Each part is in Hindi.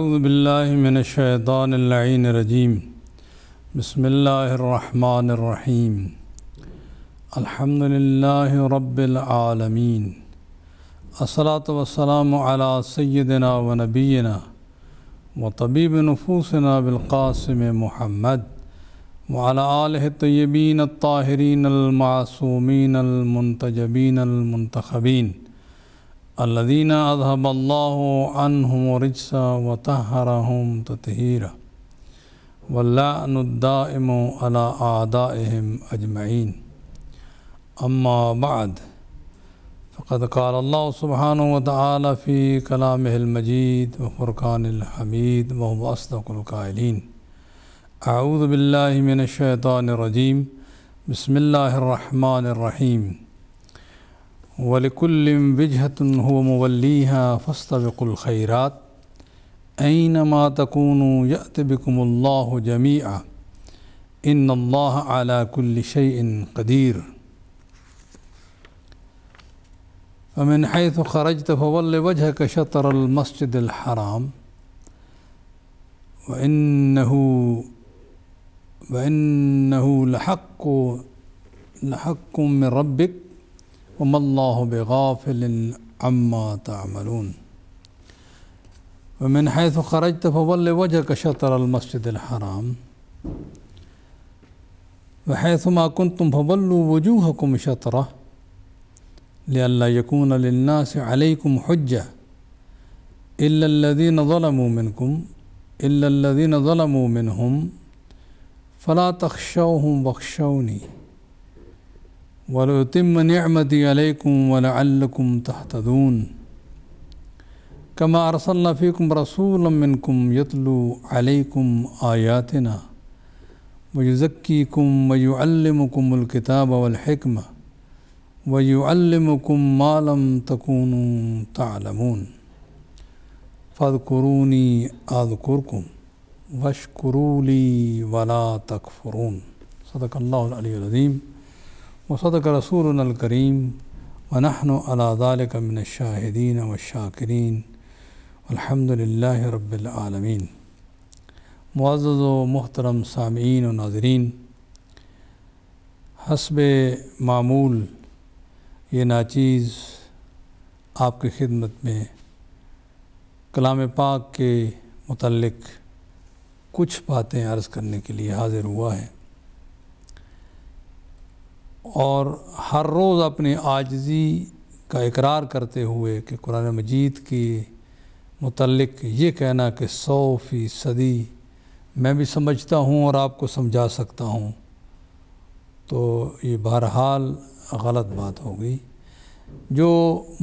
अज़बिल्लिनशैदानरजीम बसमीम अल्हम्दुलिल्लाह रब्बिल आलमीन अस्सलात वसलाम अला सय्यदिना व नबीना व तबीब नफूसना बिलकासिम मुहम्मद वाला आलह तयबीन ताहरीन अलमासूमीन अलमतजबीन अलमतखबीन الذين أذهب الله عنهم رجسا وطهرهم تطهيرا واللعن الدائم على أعدائهم أجمعين أما بعد فقد قال الله سبحانه وتعالى في كلامه المجيد وفرقان الحميد وهو أصدق القائلين أعوذ بالله من الشيطان الرجيم بسم الله الرحمن الرحيم ولكل وجهة هو موليها فاستبقوا الخيرات أينما تكونوا يأت بكم الله جميعا إن الله على كل شيء قدير فمن حيث خرجت فول وجهك شطر المسجد الحرام وإنه وإنه لحق لحق من ربك वमल्लाबिल अम्मा तमलून वमिन हैथ खरज तफवल वजह कशतरमसदराम वहैसमा कन तुम फवल्लु वजूह कुम शतरा लल्ला यकून लन्ना से अलकुम हज्जा इल्लदीन ज़लमुमिनकुम इल्लदीन ज़लमुमिन हम फ़ला तख्शौहम बख्शौनी ولأتم نعمتي عليكم ولعلكم تهتدون كما أرسلنا فيكم رسولا منكم يتلو عليكم آياتنا ويزكيكم ويعلمكم الكتاب والحكمة ويعلمكم ما لم تكونوا تعلمون فاذكروني أذكركم واشكروا لي ولا تكفرون صدق الله العلي العظيم वसदक रसूलकरीम वनहन अलादालकमिन शाहिदीन व शाकरीन अलहमदिल्ला रबालमीन मुआज़ व मोहतरम सामीन व नाजरीन हसब मामूल ये नाचीज़ आपकी खिदमत में कलाम पाक के मतलब कुछ बातें अर्ज़ करने के लिए हाज़िर हुआ है और हर रोज़ अपने आजजी का इकरार करते हुए कि कुरान मजीद की मुतलक ये कहना कि सौ फ़ीसदी मैं भी समझता हूँ और आपको समझा सकता हूँ तो ये बहरहाल गलत बात होगी जो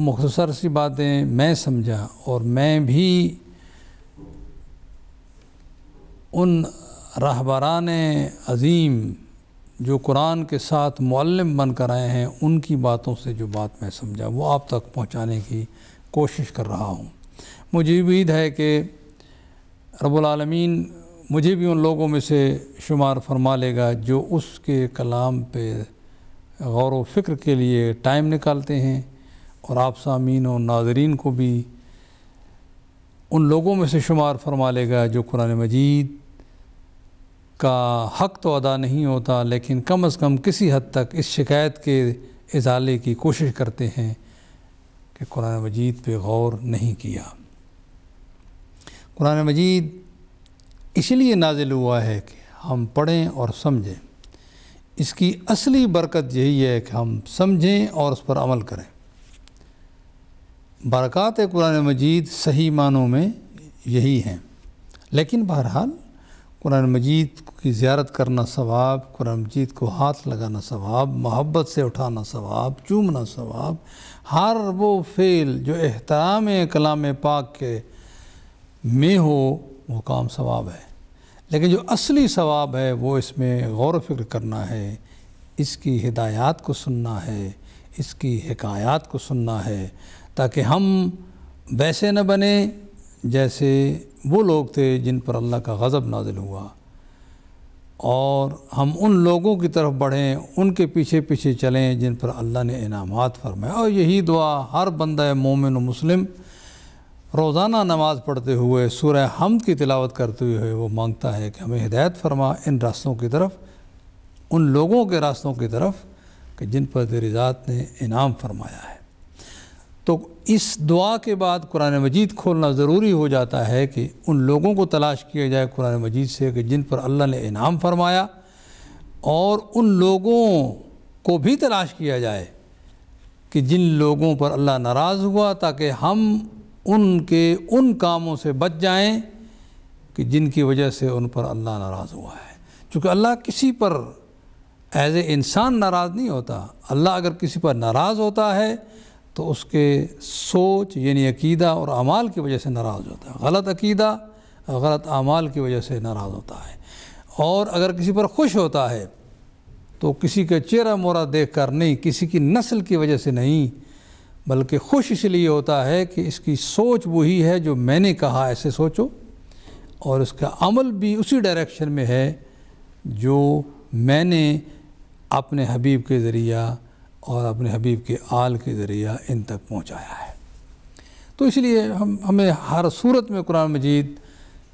मुख्तर सी बातें मैं समझा और मैं भी उन रहबरान अज़ीम जो कुरान के साथ बन बनकर आए हैं उनकी बातों से जो बात मैं समझा वो आप तक पहुँचाने की कोशिश कर रहा हूँ मुझे उम्मीद है कि रबालमीन मुझे भी उन लोगों में से शुमार फरमा लेगा जो उसके कलाम पे गौर व फिक्र के लिए टाइम निकालते हैं और आप सामीन और नाजरीन को भी उन लोगों में से शुमार फरमा लेगा जो कुरान मजीद का हक तो अदा नहीं होता लेकिन कम अज़ कम किसी हद तक इस शिकायत के इजाले की कोशिश करते हैं कि कुरान मजीद पे गौर नहीं किया कुरान मजीद इसलिए नाजिल हुआ है कि हम पढ़ें और समझें इसकी असली बरकत यही है कि हम समझें और उस पर अमल करें बरक़ात कुरान मजीद सही मानों में यही हैं लेकिन बहरहाल कुरान मजीद की ज्यारत करना सवाब कुरान मजीद को हाथ लगाना सवाब मोहब्बत से उठाना सवाब चूमना सवाब हर वो फ़ेल जो अहतराम कलाम पाक के में हो वो काम सवाब है लेकिन जो असली सवाब है वो इसमें गौर फिक्र करना है इसकी हिदायत को सुनना है इसकी हकायात को सुनना है ताकि हम वैसे न बने जैसे वो लोग थे जिन पर अल्लाह का गज़ब नाजिल हुआ और हम उन लोगों की तरफ बढ़ें उनके पीछे पीछे चलें जिन पर अल्लाह ने इनामत फरमाए और यही दुआ हर बंदा मोमिन मुस्लिम रोज़ाना नमाज़ पढ़ते हुए सूरह हमद की तिलावत करते हुए वो मांगता है कि हमें हिदायत फरमा इन रास्तों की तरफ उन लोगों के रास्तों की तरफ कि जिन पर तेरी ज़ात ने इनाम फरमाया है तो इस दुआ के बाद कुरान मजीद खोलना ज़रूरी हो जाता है कि उन लोगों को तलाश किया जाए कुरान मजीद से कि जिन पर अल्लाह ने इनाम फरमाया और उन लोगों को भी तलाश किया जाए कि जिन लोगों पर अल्लाह नाराज़ हुआ ताकि हम उनके उन कामों से बच जाएं कि जिनकी वजह से उन पर अल्लाह नाराज़ हुआ है चूँकि अल्लाह किसी पर एज ए इंसान नाराज़ नहीं होता अल्लाह अगर किसी पर नाराज़ होता है तो उसके सोच यानी अकीदा और अमाल की वजह से नाराज़ होता है गलत अकीदा गलत अमाल की वजह से नाराज़ होता है और अगर किसी पर खुश होता है तो किसी का चेहरा मोरा देख कर नहीं किसी की नस्ल की वजह से नहीं बल्कि खुश इसलिए होता है कि इसकी सोच वही है जो मैंने कहा ऐसे सोचो और उसका अमल भी उसी डायरेक्शन में है जो मैंने अपने हबीब के ज़रिया और अपने हबीब के आल के ज़रिया इन तक पहुँचाया है तो इसलिए हम हमें हर सूरत में कुरान मजीद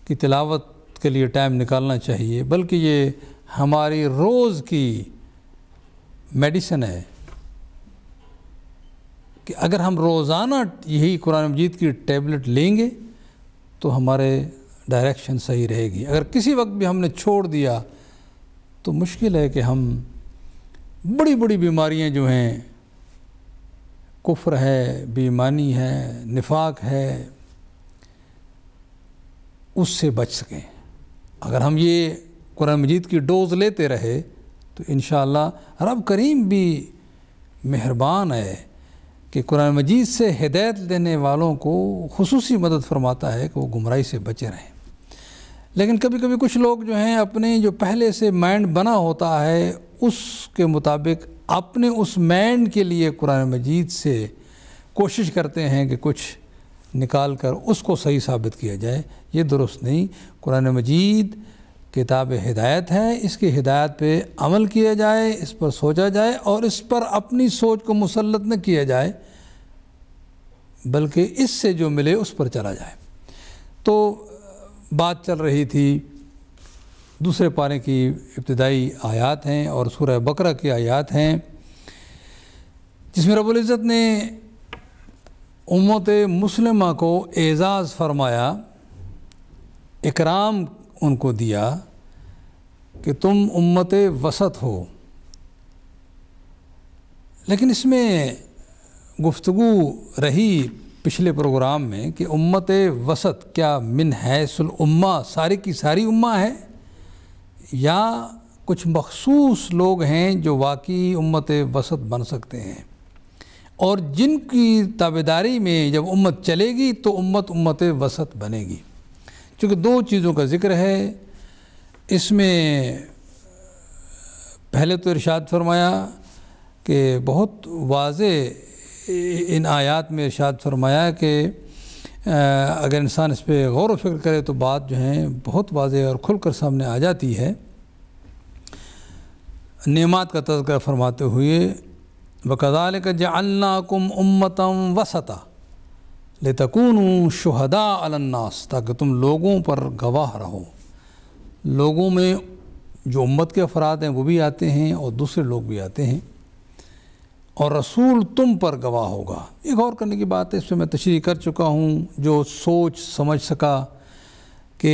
की तिलावत के लिए टाइम निकालना चाहिए बल्कि ये हमारी रोज़ की मेडिसन है कि अगर हम रोज़ाना यही कुरान मजीद की टेबलेट लेंगे तो हमारे डायरेक्शन सही रहेगी अगर किसी वक्त भी हमने छोड़ दिया तो मुश्किल है कि हम बड़ी बड़ी बीमारियां जो हैं कुफ्र है बेईमानी है निफाक है उससे बच सकें अगर हम ये कुरान मजीद की डोज़ लेते रहे तो इन रब करीम भी मेहरबान है कि कुरान मजीद से हिदायत लेने वालों को खसूस मदद फरमाता है कि वो गुमराही से बचे रहें लेकिन कभी कभी कुछ लोग जो हैं अपने जो पहले से माइंड बना होता है उसके मुताबिक अपने उस माइंड के लिए कुरान मजीद से कोशिश करते हैं कि कुछ निकाल कर उसको सही साबित किया जाए ये दुरुस्त नहीं कुरान मजीद किताब हिदायत है इसकी हिदायत पे अमल किया जाए इस पर सोचा जाए और इस पर अपनी सोच को मुसलत न किया जाए बल्कि इससे जो मिले उस पर चला जाए तो बात चल रही थी दूसरे पारे की इब्तदाई आयात हैं और सूरह बकरा की आयात हैं जिसमें रबुल्ज़त ने उम्मत मुसलमा को एज़ाज़ फरमाया इकराम उनको दिया कि तुम उम्मत वसत हो लेकिन इसमें गुफ्तु रही पिछले प्रोग्राम में कि उम्मत वसत क्या मिन है सुलम्मा सारी की सारी उम्मा है या कुछ मखसूस लोग हैं जो वाकई उम्मत वसत बन सकते हैं और जिनकी ताबेदारी में जब उम्मत चलेगी तो उम्मत उम्मत वसत बनेगी चूँकि दो चीज़ों का ज़िक्र है इसमें पहले तो इरशाद फरमाया कि बहुत वाज इन आयात में इर्शाद फरमाया कि अगर इंसान इस पर गौर व फिक्र करे तो बात जो है बहुत वाज और खुल कर सामने आ जाती है नेमात का तस्कर फरमाते हुए बकदाल का जल्लाकुम उम्मतम वसता ले तकून शहदा अलन्नास ताकि तुम लोगों पर गवाह रहो लोगों में जो उम्मत के अफराद हैं वो भी आते हैं और दूसरे लोग भी आते हैं और रसूल तुम पर गवाह होगा ये गौर करने की बात है इसमें मैं तशरी कर चुका हूँ जो सोच समझ सका कि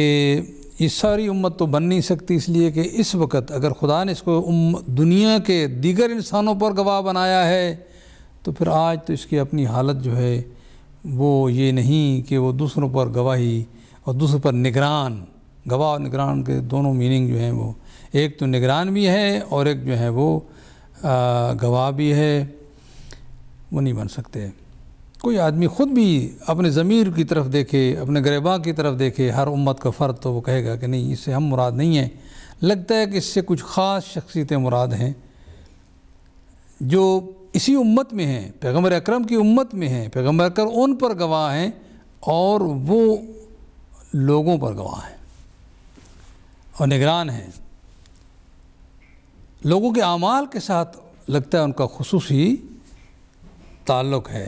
ये सारी उम्मत तो बन नहीं सकती इसलिए कि इस वक्त अगर खुदा ने इसको उम दुनिया के दीगर इंसानों पर गवाह बनाया है तो फिर आज तो इसकी अपनी हालत जो है वो ये नहीं कि वो दूसरों पर गवाही और दूसरों पर निगरान गवाह और निगरान के दोनों मीनिंग जो हैं वो एक तो निगरान भी है और एक जो है वो गवाह भी है वो नहीं बन सकते कोई आदमी ख़ुद भी अपने ज़मीर की तरफ देखे अपने गरेबा की तरफ देखे हर उम्मत का फ़र्द तो वो कहेगा कि नहीं इससे हम मुराद नहीं हैं लगता है कि इससे कुछ ख़ास शख्सियतें मुराद हैं जो इसी उम्मत में हैं पैगम्बर अक्रम की उम्मत में हैं पैगम्बर अक्रम उन पर गवाह हैं और वो लोगों पर गवाह हैं और निगरान हैं लोगों के अमाल के साथ लगता है उनका खसूस ताल्लुक़ है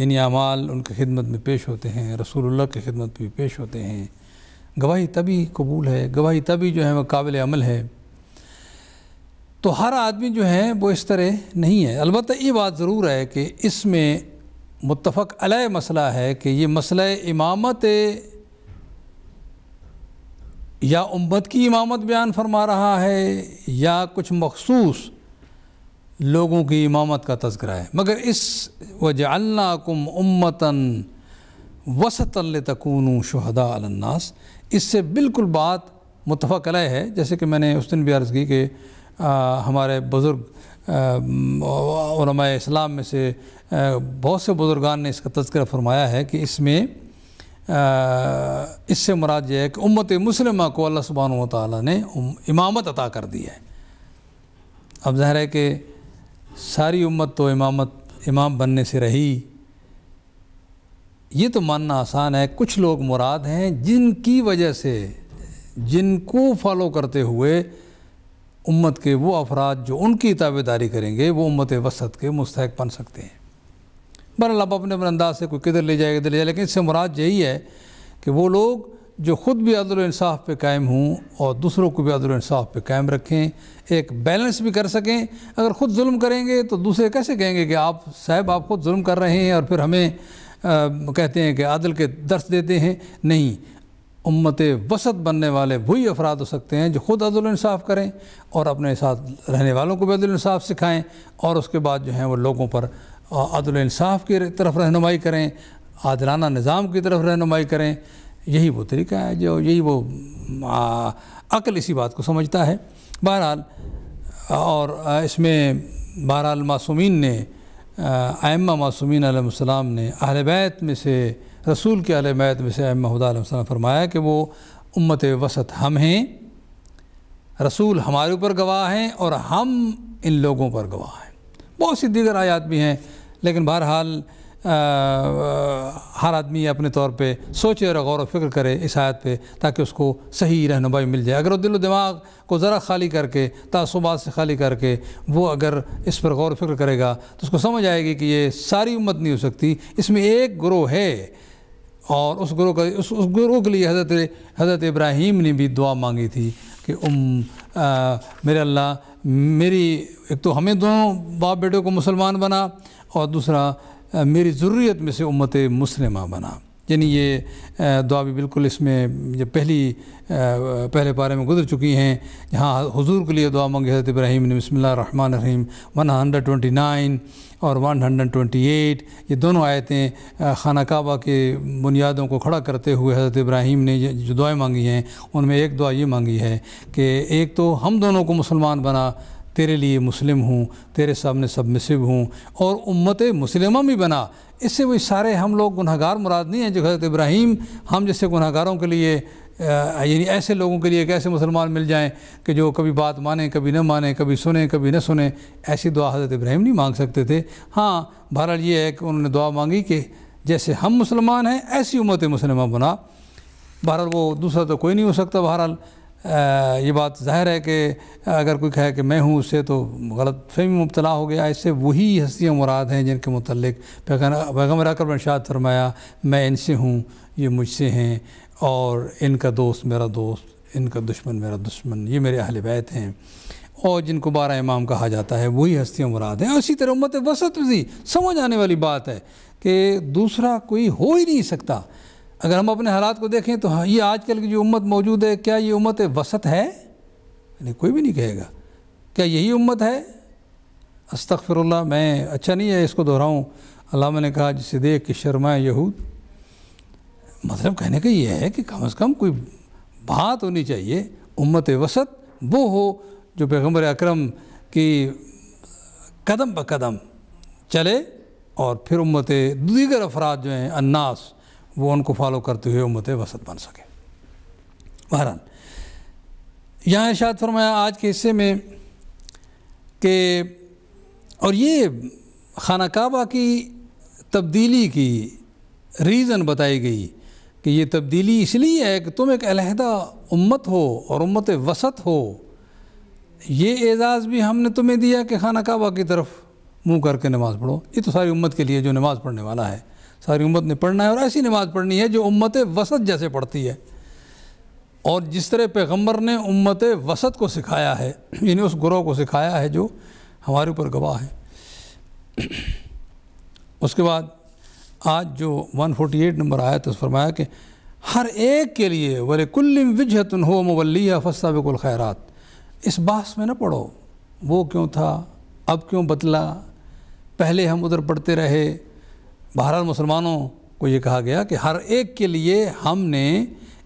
इन अमाल उनकी खिदमत में पेश होते हैं रसूलुल्लाह की खिदमत में पेश होते हैं गवाही तभी कबूल है गवाही तभी जो है वह काबिल अमल है तो हर आदमी जो है वो इस तरह नहीं है अलबत्त ये बात ज़रूर है कि इसमें मुतफ़ अलय मसला है कि ये मसला इमामत या उम्मत की इमामत बयान फरमा रहा है या कुछ मखसूस लोगों की इमामत का तस्करा है मगर इस वजालकुम उम्मतन वसतल तकून शहदा अलन्नास इससे बिल्कुल बात मुतफ़ल है जैसे कि मैंने उस दिन भी अर्ज़ की कि हमारे बुज़ुर्ग इस्लाम में से बहुत से बुज़ुर्गान ने इसका तस्करा फरमाया है कि इसमें इससे मुराद यह है कि उम्मत मुसलिम को अल्लाह सुबहान ताली ने इमामत अता कर दी है अब ज़ाहिर है कि सारी उम्मत तो इमामत इमाम बनने से रही ये तो मानना आसान है कुछ लोग मुराद हैं जिनकी वजह से जिनको फॉलो करते हुए उम्मत के वो अफराद जो उनकी ताबेदारी करेंगे वो उम्मत वसत के मुस्तक बन सकते हैं बरल आप अपने अपने अंदाज से कोई किधर ले जाए किधर ले जाए लेकिन इससे मुराद यही है कि वो लोग जो ख़ुद भी अदल इंसाफ पे कायम हूँ और दूसरों को भी अदल इंसाफ पे कायम रखें एक बैलेंस भी कर सकें अगर ख़ुद जुल्म करेंगे तो दूसरे कैसे कहेंगे कि आप साहब आप खुद जुल्म कर रहे हैं और फिर हमें आ, कहते हैं कि अदल के दर्श देते हैं नहीं उम्मत वसत बनने वाले वही अफराद हो सकते हैं जो ख़ुद अदल इंसाफ करें और अपने साथ रहने वालों को भी अदल इंसाफ सिखाएँ और उसके बाद जो है वो लोगों पर अदल की तरफ रहनुमाई करें आदलाना निज़ाम की तरफ रहनुमाई करें यही वो तरीका है जो यही वो अकल इसी बात को समझता है बहरहाल और इसमें बहरहाल मासूमिन ने आयमा मासूमिन आलम ने अहल बैत में से रसूल के आल बैत में से अम्मा हुदा फरमाया कि वो उम्मत वसत हम हैं रसूल हमारे ऊपर गवाह हैं और हम इन लोगों पर गवाह हैं बहुत सी दीगर आयात भी हैं लेकिन बहरहाल हर आदमी अपने तौर पर सोचे और गौर फिक्र करे इस आयत पर ताकि उसको सही रहनुमाई मिल जाए अगर वो दिलो दिमाग को ज़रा खाली करके तसुबात से खाली करके वो अगर इस पर गौर फिक्र करेगा तो उसको समझ आएगी कि ये सारी उम्मत नहीं हो सकती इसमें एक ग्रोह है और उस ग्रोह का उस, उस ग्रोह के लिए हज़रत हज़रत इब्राहिम ने भी दुआ मांगी थी कि उम आ, मेरे अल्लाह मेरी एक तो हमें दोनों बाप बेटों को मुसलमान बना और दूसरा मेरी ज़रूरीत में से उम्मत मुस्लिमा बना यानी ये दुआ भी बिल्कुल इसमें जब पहली पहले पारे में गुजर चुकी हैं जहाँ हुजूर के लिए दुआ मांगी हज़रत इब्राहिम ने रहमान रहीम वन हंड्रेड ट्वेंटी नाइन और वन हंड्रेड ट्वेंटी एट ये दोनों आयतें खाना काबा के बुनियादों को खड़ा करते हुए हज़रत इब्राहिम ने जो दुआएँ मांगी हैं उनमें एक दुआ ये मांगी है कि एक तो हम दोनों को मुसलमान बना तेरे लिए मुस्लिम हूँ तेरे सामने सबमिसिव हूँ और उम्मत मुसलमा भी बना इससे वही सारे हम लोग गुनहगार मुराद नहीं हैं जो हज़रत इब्राहिम हम जैसे गुनहगारों के लिए यानी ऐसे लोगों के लिए एक ऐसे मुसलमान मिल जाएँ कि जो कभी बात माने कभी न माने कभी सुने कभी न सुने ऐसी दुआ हज़रत इब्राहिम नहीं मांग सकते थे हाँ बहरहाल ये है कि उन्होंने दुआ मांगी कि जैसे हम मुसलमान हैं ऐसी उम्मत मुसलिम बना बहरहाल वो दूसरा तो कोई नहीं हो सकता बहरहाल ये बात जाहिर है कि अगर कोई कहे कि मैं हूँ उससे तो गलत फहमी मुबतला हो गया इससे वही हस्तियाँ मुराद हैं जिनके मतलब पैगम्बर अकरम इरशाद फरमाया मैं इनसे हूँ ये मुझसे हैं और इनका दोस्त मेरा दोस्त इनका दुश्मन मेरा दुश्मन ये मेरे अहल बैत हैं और जिनको बारह इमाम कहा जाता है वही हस्तियाँ मुराद हैं उसी तरह उम्मत वसत भी समझ आने वाली बात है कि दूसरा कोई हो ही नहीं सकता अगर हम अपने हालात को देखें तो हाँ ये आजकल की जो उम्मत मौजूद है क्या ये उम्मत वसत है नहीं कोई भी नहीं कहेगा क्या यही उम्मत है अस्तफ़िरल्ला मैं अच्छा नहीं है इसको दोहराऊँ अल्लाह ने कहा जिसे देख कि शर्माए यहूद मतलब कहने का ये है कि कम अज़ कम कोई बात होनी चाहिए उम्मत वसत वो हो जो पैगम्बर अक्रम की कदम ब कदम चले और फिर उम्मत दीगर अफराद जो हैं अन्नास वो उनको फॉलो करते हुए उम्मत वसत बन सके बहरान यहाँ इर्शाद फरमाया आज के हिस्से में कि और ये खाना काबा की तब्दीली की रीज़न बताई गई कि ये तब्दीली इसलिए है कि तुम एक अलहदा उम्मत हो और उम्मत वसत हो ये एजाज़ भी हमने तुम्हें दिया कि खाना काबा की तरफ मुंह करके नमाज़ पढ़ो ये तो सारी उम्मत के लिए जो नमाज़ पढ़ने वाला है सारी उम्मत ने पढ़ना है और ऐसी नमाज़ पढ़नी है जो उम्मत वसत जैसे पढ़ती है और जिस तरह पैगम्बर ने उम्मत वसत को सिखाया है यानी उस ग्रोह को सिखाया है जो हमारे ऊपर गवाह है उसके बाद आज जो 148 नंबर आया तो फरमाया कि हर एक के लिए वर कुल्लम विजहतन हो मवलिया बिकुल ख़ैरत इस बास में ना पढ़ो वो क्यों था अब क्यों बदला पहले हम उधर पढ़ते रहे बहरहाल मुसलमानों को ये कहा गया कि हर एक के लिए हमने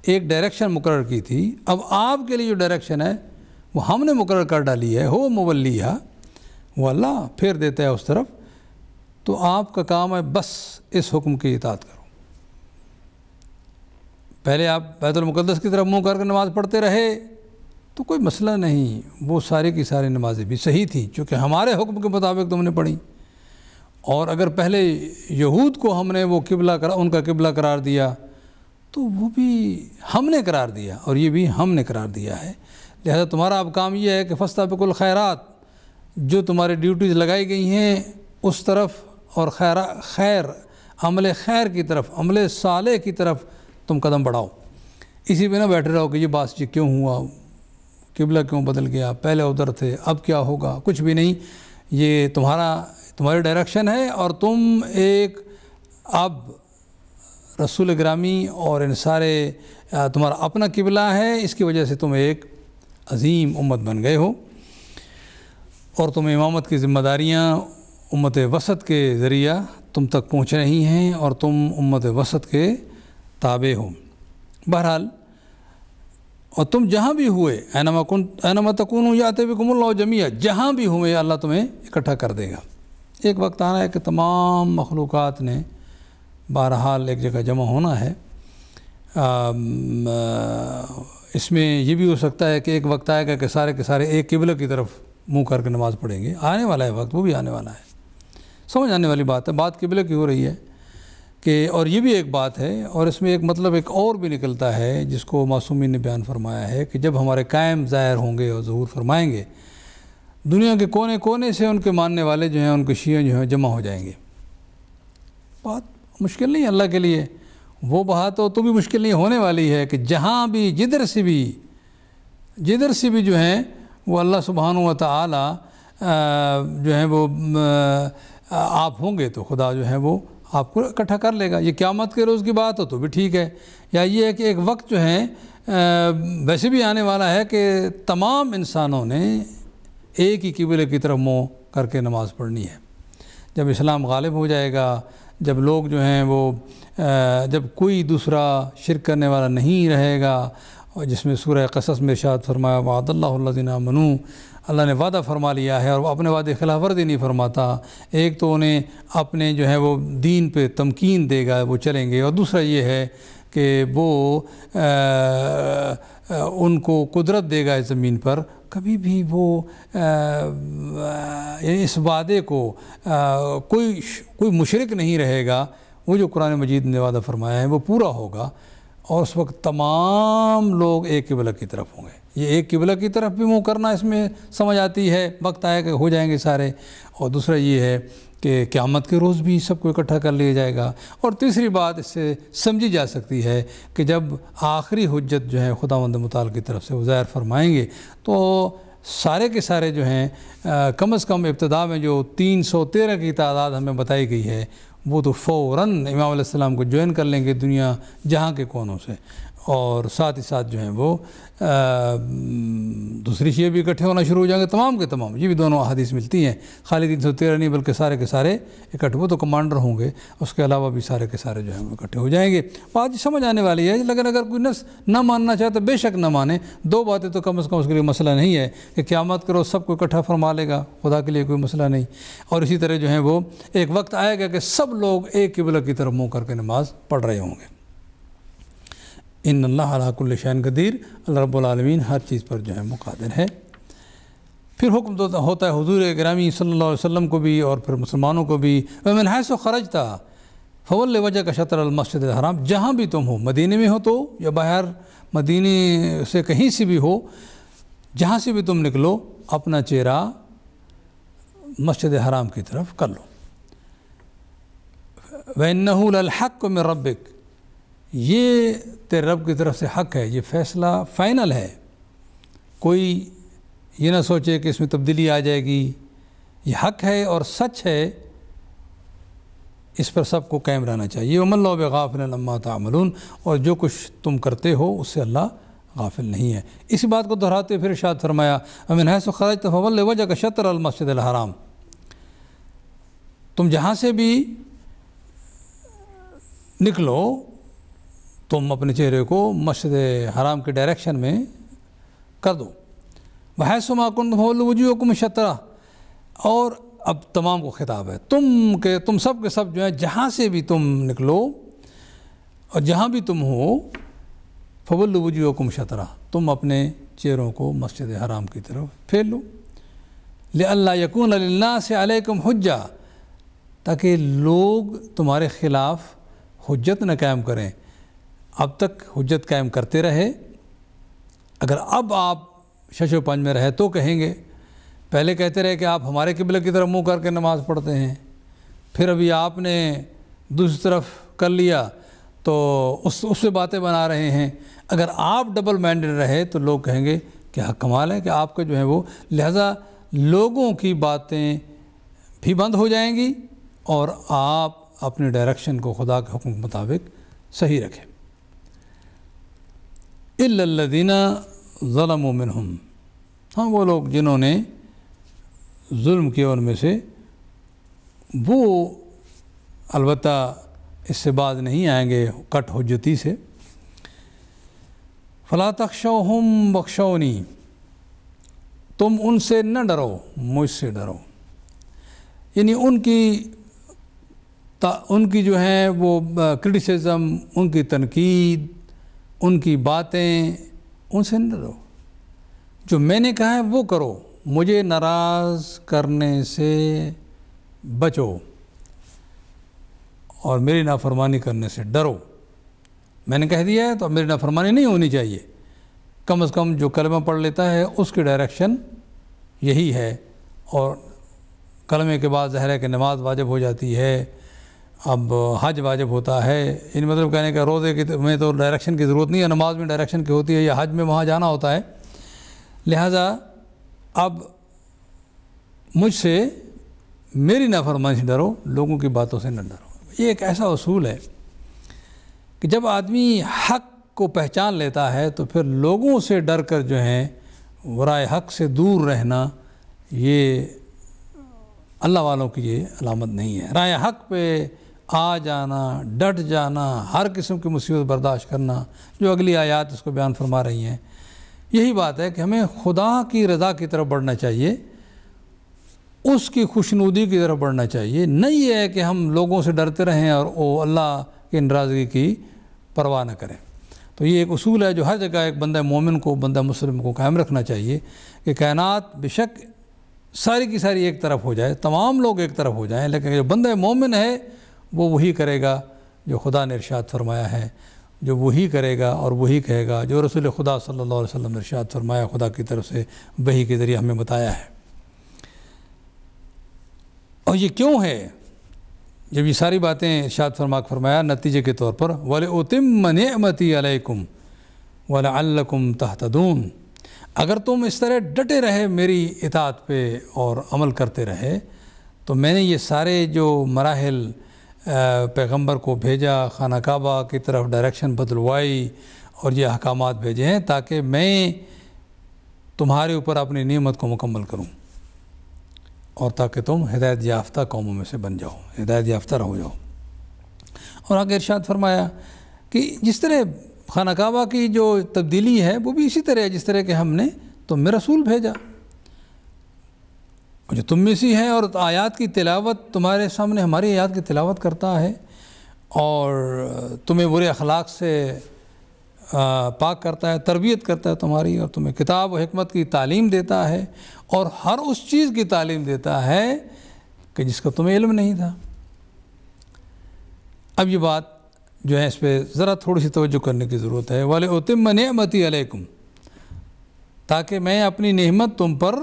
एक डायरेक्शन मुकर की थी अब आपके लिए जो डायरेक्शन है वो हमने मुकर कर डाली है हो मुवलिया वो अल्लाह फिर देता है उस तरफ तो आपका काम है बस इस हुक्म की इतात करो पहले आप बैतुलमक़दस की तरफ मुँह करके नमाज़ पढ़ते रहे तो कोई मसला नहीं वो सारी की सारी नमाज़ें भी सही थी क्योंकि हमारे हुक्म के मुताबिक तुमने पढ़ी और अगर पहले यहूद को हमने वो किबला करा उनका किबला करार दिया तो वो भी हमने करार दिया और ये भी हमने करार दिया है लिहाजा तुम्हारा अब काम यह है कि फस्ता बिकुल खैरात जो तुम्हारी ड्यूटीज़ लगाई गई हैं उस तरफ और खैरा खैर अमल खैर की तरफ अमल साले की तरफ तुम कदम बढ़ाओ इसी पर ना बैठे रहो कि ये बात ये क्यों हुआ किबला क्यों बदल गया पहले उधर थे अब क्या होगा कुछ भी नहीं ये तुम्हारा तुम्हारी डायरेक्शन है और तुम एक अब रसूल ग्रामी और इन सारे तुम्हारा अपना किबला है इसकी वजह से तुम एक अजीम उम्मत बन गए हो और तुम इमामत की ज़िम्मेदारियाँ उम्मत वसत के ज़रिया तुम तक पहुँच रही हैं और तुम उम्मत वसत के ताबे हो बहरहाल और तुम जहाँ भी हुए ऐनमा कन ऐनमा तकून याते भी कुमल जमिया जहाँ भी हुए अल्लाह तुम्हें इकट्ठा कर देगा एक वक्त आना है कि तमाम मखलूक़ ने बहरहाल एक जगह जमा होना है इसमें यह भी हो सकता है कि एक वक्त आएगा कि सारे के सारे एक किबल की तरफ मुँह करके नमाज़ पढ़ेंगे आने वाला है वक्त वो भी आने वाला है समझ आने वाली बात है बात किबले की हो रही है कि और ये भी एक बात है और इसमें एक मतलब एक और भी निकलता है जिसको मासूमी ने बयान फरमाया है कि जब हमारे कायम ज़ाहिर होंगे और ज़हूर फरमाएंगे दुनिया के कोने कोने से उनके मानने वाले जो हैं उनके शीय जो हैं जमा हो जाएंगे बात मुश्किल नहीं है अल्लाह के लिए वो बात हो तो भी मुश्किल नहीं होने वाली है कि जहाँ भी जिधर से भी जिधर से भी जो हैं वो अल्लाह सुबहान व ताला जो है वो आप होंगे तो खुदा जो है वो आपको इकट्ठा कर लेगा ये क्यामत के रोज़ की बात हो तो भी ठीक है या ये है कि एक वक्त जो है वैसे भी आने वाला है कि तमाम इंसानों ने एक ही किबले की तरफ मुँह करके नमाज़ पढ़नी है जब इस्लाम गालिब हो जाएगा जब लोग जो हैं वो जब कोई दूसरा शिरक करने वाला नहीं रहेगा और जिसमें सूर्य कसस में शाद फरमाया वादल्लादिना मनु अल्लाह ने वादा फरमा लिया है और वह अपने वादे खिलाफ वर्दी नहीं फरमाता एक तो उन्हें अपने जो है वो दीन पे तमकीन देगा वो चलेंगे और दूसरा ये है कि वो आ, उनको कुदरत देगा इस ज़मीन पर कभी भी वो इस वादे को कोई कोई मुशरक नहीं रहेगा वो जो कुरान मजीद ने वादा फरमाया है वो पूरा होगा और उस वक्त तमाम लोग एक किबला की तरफ होंगे ये एक किबला की तरफ भी मुँह करना इसमें समझ आती है वक्त आया कि हो जाएंगे सारे और दूसरा ये है कि क़्यामत के रोज़ भी सबको इकट्ठा कर लिया जाएगा और तीसरी बात इससे समझी जा सकती है कि जब आखिरी हजत जो है खुदा मताल की तरफ से वो फरमाएँगे तो सारे के सारे जो हैं कम अज़ कम इब्तदा में जो तीन सौ तेरह की तादाद हमें बताई गई है वो तो फ़ौर इमाम को ज्वाइन कर लेंगे दुनिया जहाँ के कोनों से और साथ ही साथ जो हैं वो दूसरी शेयर भी इकट्ठे होना शुरू हो जाएंगे तमाम के तमाम ये भी दोनों अहादीस मिलती हैं खाली तीन सौ तेरह नहीं बल्कि सारे के सारे इकट्ठे वो तो कमांडर होंगे उसके अलावा भी सारे के सारे जो हैं वो इकट्ठे हो जाएंगे बात समझ आने वाली है लेकिन अगर कोई नस ना मानना चाहे तो बेशक ना माने दो बातें तो कम अज़ कम उसके लिए मसला नहीं है कि क्यामत करो सबको इकट्ठा फरमा लेगा खुदा के लिए कोई मसला नहीं और इसी तरह जो है वो एक वक्त आएगा कि सब लोग एक किबला की तरफ मुँह करके नमाज़ पढ़ रहे होंगे इन अल्लाकुल्लशन गदीर रबालमीन हर चीज़ पर जो है मुकादर है फिर हुक्म तो होता है हजूर ग्रामी सल्ला वसम को भी और फिर मुसलमानों को भी वह है सो खरज था फवल वजह का शतर अलमस्जिद हराम जहाँ भी तुम हो मदीने में हो तो या बाहर मदीने से कहीं से भी हो जहाँ से भी तुम निकलो अपना चेहरा मस्जिद हराम की तरफ कर लो हक में रबिक ये तेरे रब की तरफ से हक है ये फैसला फाइनल है कोई ये ना सोचे कि इसमें तब्दीली आ जाएगी ये हक है और सच है इस पर सबको कायम रहना चाहिए वमल्ला गाफिल्मा तमलून और जो कुछ तुम करते हो उससे अल्लाह गाफिल नहीं है इसी बात को दोहराते फिर शाद फरमाया अमिन है खराज तफवल वजह का शतर अलमस्जिद हराम तुम जहाँ से भी निकलो तुम अपने चेहरे को मस्जिद हराम के डायरेक्शन में कर दो वह सुमाकुन वजू कुम शतरा और अब तमाम को खिताब है तुम के तुम सब के सब जो है जहाँ से भी तुम निकलो और जहाँ भी तुम हो फबल वजू कुम शतरा तुम अपने चेहरों को मस्जिद हराम की तरफ फेर लो ले अल्लाह यकून अल्लाह से अलैकुम हज्जा ताकि लोग तुम्हारे ख़िलाफ़ हजत न कायम करें अब तक हजत कायम करते रहे अगर अब आप शशो पंज में रहे तो कहेंगे पहले कहते रहे कि आप हमारे किबले की तरफ मुंह करके नमाज़ पढ़ते हैं फिर अभी आपने दूसरी तरफ कर लिया तो उस उससे बातें बना रहे हैं अगर आप डबल माइंडेड रहे तो लोग कहेंगे कि हक कमाल है कि आपका जो है वो लिहाजा लोगों की बातें भी बंद हो जाएंगी और आप अपने डायरेक्शन को खुदा के हुक्म के मुताबिक सही रखें इल्लल्लज़ीना ज़लम मिनहम हाँ वो लोग जिन्होंने जुल्म किया उनमें से वो अलबत् इससे बाद नहीं आएंगे कट हजती से फला हम बख्शोनी तुम उनसे न डरो मुझसे डरो यानी उनकी उनकी जो है वो क्रिटिसिज्म उनकी तनकीद उनकी बातें उनसे न डरो जो मैंने कहा है वो करो मुझे नाराज़ करने से बचो और मेरी नाफरमानी करने से डरो मैंने कह दिया है तो मेरी नाफरमानी नहीं होनी चाहिए कम से कम जो कलमा पढ़ लेता है उसकी डायरेक्शन यही है और कलमे के बाद जहर के नमाज वाजब हो जाती है अब हज वाजब होता है इन मतलब कहने का रोज़े की में तो डायरेक्शन की ज़रूरत नहीं है नमाज में डायरेक्शन की होती है या हज में वहाँ जाना होता है लिहाजा अब मुझसे मेरी नाफरमान से डरो लोगों की बातों से न डरो ये एक ऐसा असूल है कि जब आदमी हक को पहचान लेता है तो फिर लोगों से डर कर जो है वराय हक से दूर रहना ये अल्लाह वालों की ये अलामत नहीं है राय हक पे आ जाना डट जाना हर किस्म की मुसीबत बर्दाश्त करना जो अगली आयात इसको बयान फरमा रही हैं यही बात है कि हमें खुदा की रज़ा की तरफ बढ़ना चाहिए उसकी खुशनुदी की तरफ बढ़ना चाहिए नहीं है कि हम लोगों से डरते रहें और वो अल्लाह की नाराज़गी की परवाह न करें तो ये एक असूल है जो हर जगह एक बंदा मोमिन को बंदा मुस्लिम को कायम रखना चाहिए कि कायनात बेशक सारी की सारी एक तरफ हो जाए तमाम लोग एक तरफ हो जाएँ लेकिन जो बंदा मोमिन है वो वही करेगा जो खुदा ने इरशाद फरमाया है जो वही करेगा और वही कहेगा जो रसूल खुदा सल्लल्लाहु अलैहि वसल्लम ने इरशाद फरमाया खुदा की तरफ से वही के ज़रिए हमें बताया है और ये क्यों है जब ये सारी बातें इरशाद फरमा फरमाया नतीजे के तौर पर वाल उतम नमती अलैकुम वलकुम तहतदून अगर तुम इस तरह डटे रहे मेरी इतात पे और अमल करते रहे तो मैंने ये सारे जो मराहल पैगम्बर को भेजा खाना काबा की तरफ डायरेक्शन बदलवाई और ये अहकाम भेजे हैं ताकि मैं तुम्हारे ऊपर अपनी नियमत को मुकम्मल करूँ और ताकि तुम हिदायत याफ्त कौमों में से बन जाओ हिदायत याफ्तर रहो जाओ और आगे इर्शाद फरमाया कि जिस तरह खाना काबा की जो तब्दीली है वो भी इसी तरह है जिस तरह के हमने तो में रसूल भेजा जो तुम में सी है और आयात की तिलावत तुम्हारे सामने हमारी आयात की तिलावत करता है और तुम्हें बुरे अखलाक से पाक करता है तरबियत करता है तुम्हारी और तुम्हें किताब और हमत की तालीम देता है और हर उस चीज़ की तालीम देता है कि जिसका तुम्हें इल्म नहीं था अब ये बात जो है इस पर ज़रा थोड़ी सी तवज्जो करने की ज़रूरत है वाले उतम नमती अलैकुम ताकि मैं अपनी नहमत तुम पर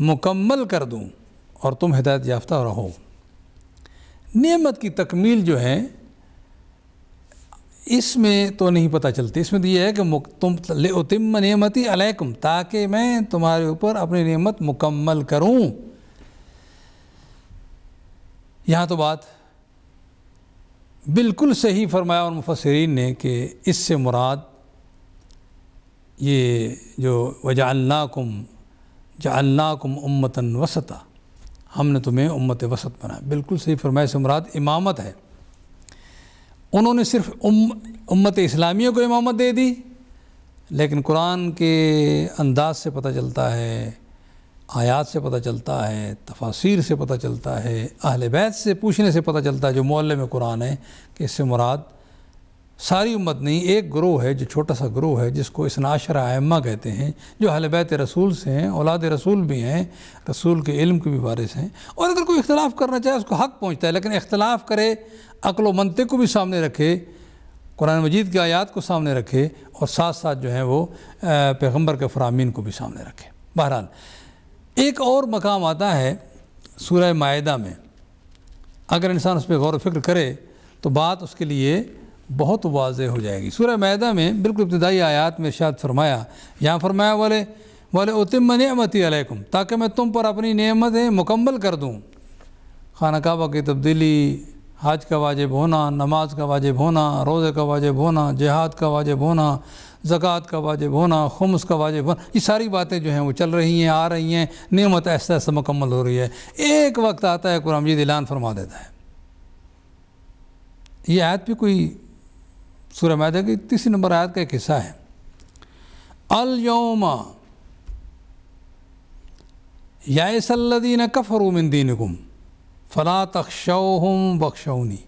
मुकम्मल कर दूँ और तुम हिदायत याफ्ता रहो नियमत की तकमील जो है इसमें तो नहीं पता चलती इसमें तो ये है कि तुम ले उतिम नियमती अलैकुम ताकि मैं तुम्हारे ऊपर अपनी नियमत मुकम्मल करूं यहाँ तो बात बिल्कुल सही फरमाया और मुफसरीन ने कि इससे मुराद ये जो वजाल्लाकुम जल्लाकुम उम्मतन वसता हमने तुम्हें उम्मत वसत बनाया बिल्कुल सही से मुराद इमामत है उन्होंने सिर्फ उम, उम्मत इस्लामियों को इमामत दे दी लेकिन कुरान के अंदाज से पता चलता है आयात से पता चलता है तफासिर से पता चलता है अहल बैत से पूछने से पता चलता है जो मोहल्ले में कुरान है कि इससे मुराद सारी उम्मत नहीं एक ग्रोह है जो छोटा सा ग्रोह है जिसको इसनाशरा आयमा कहते हैं जो हलबैत रसूल से हैं औलाद रसूल भी हैं रसूल के इल्म के भी वारिस हैं और अगर कोई इख्तलाफ करना चाहे उसको हक पहुँचता है लेकिन इख्तलाफ करे अक्ल मनते को भी सामने रखे कुरान मजीद की आयात को सामने रखे और साथ साथ जो है वो पैगम्बर के फ़रामीन को भी सामने रखे बहरहाल एक और मकाम आता है सूर्य माहा में अगर इंसान उस पर गौर फिक्र करे तो बात उसके लिए बहुत वाज हो जाएगी सूर्य मैदा में बिल्कुल इब्तदाई आयात में शायद फरमाया यहाँ फरमाया वाले वाले उतम नमती अलैकुम ताकि मैं तुम पर अपनी नियमतें मुकम्मल कर दूँ खाना काबा की तब्दीली हज का वाजिब होना नमाज का वाजिब होना रोज़े का वाजिब होना जहाद का वाजिब होना ज़क़़त का वाजिब होना खुमस का वाजिब होना ये सारी बातें जो हैं वो चल रही हैं आ रही हैं नियमत ऐसा ऐसा मुकम्मल हो रही है एक वक्त आता है कुरान मजीद ऐलान फरमा देता है ये आयत भी कोई सूर्य मैदा की तीसरी नंबर आयत का एक हिस्सा है अल योमा यासल्लिन कफरूमिन दीन गुम फ़ला हम बख्शौनी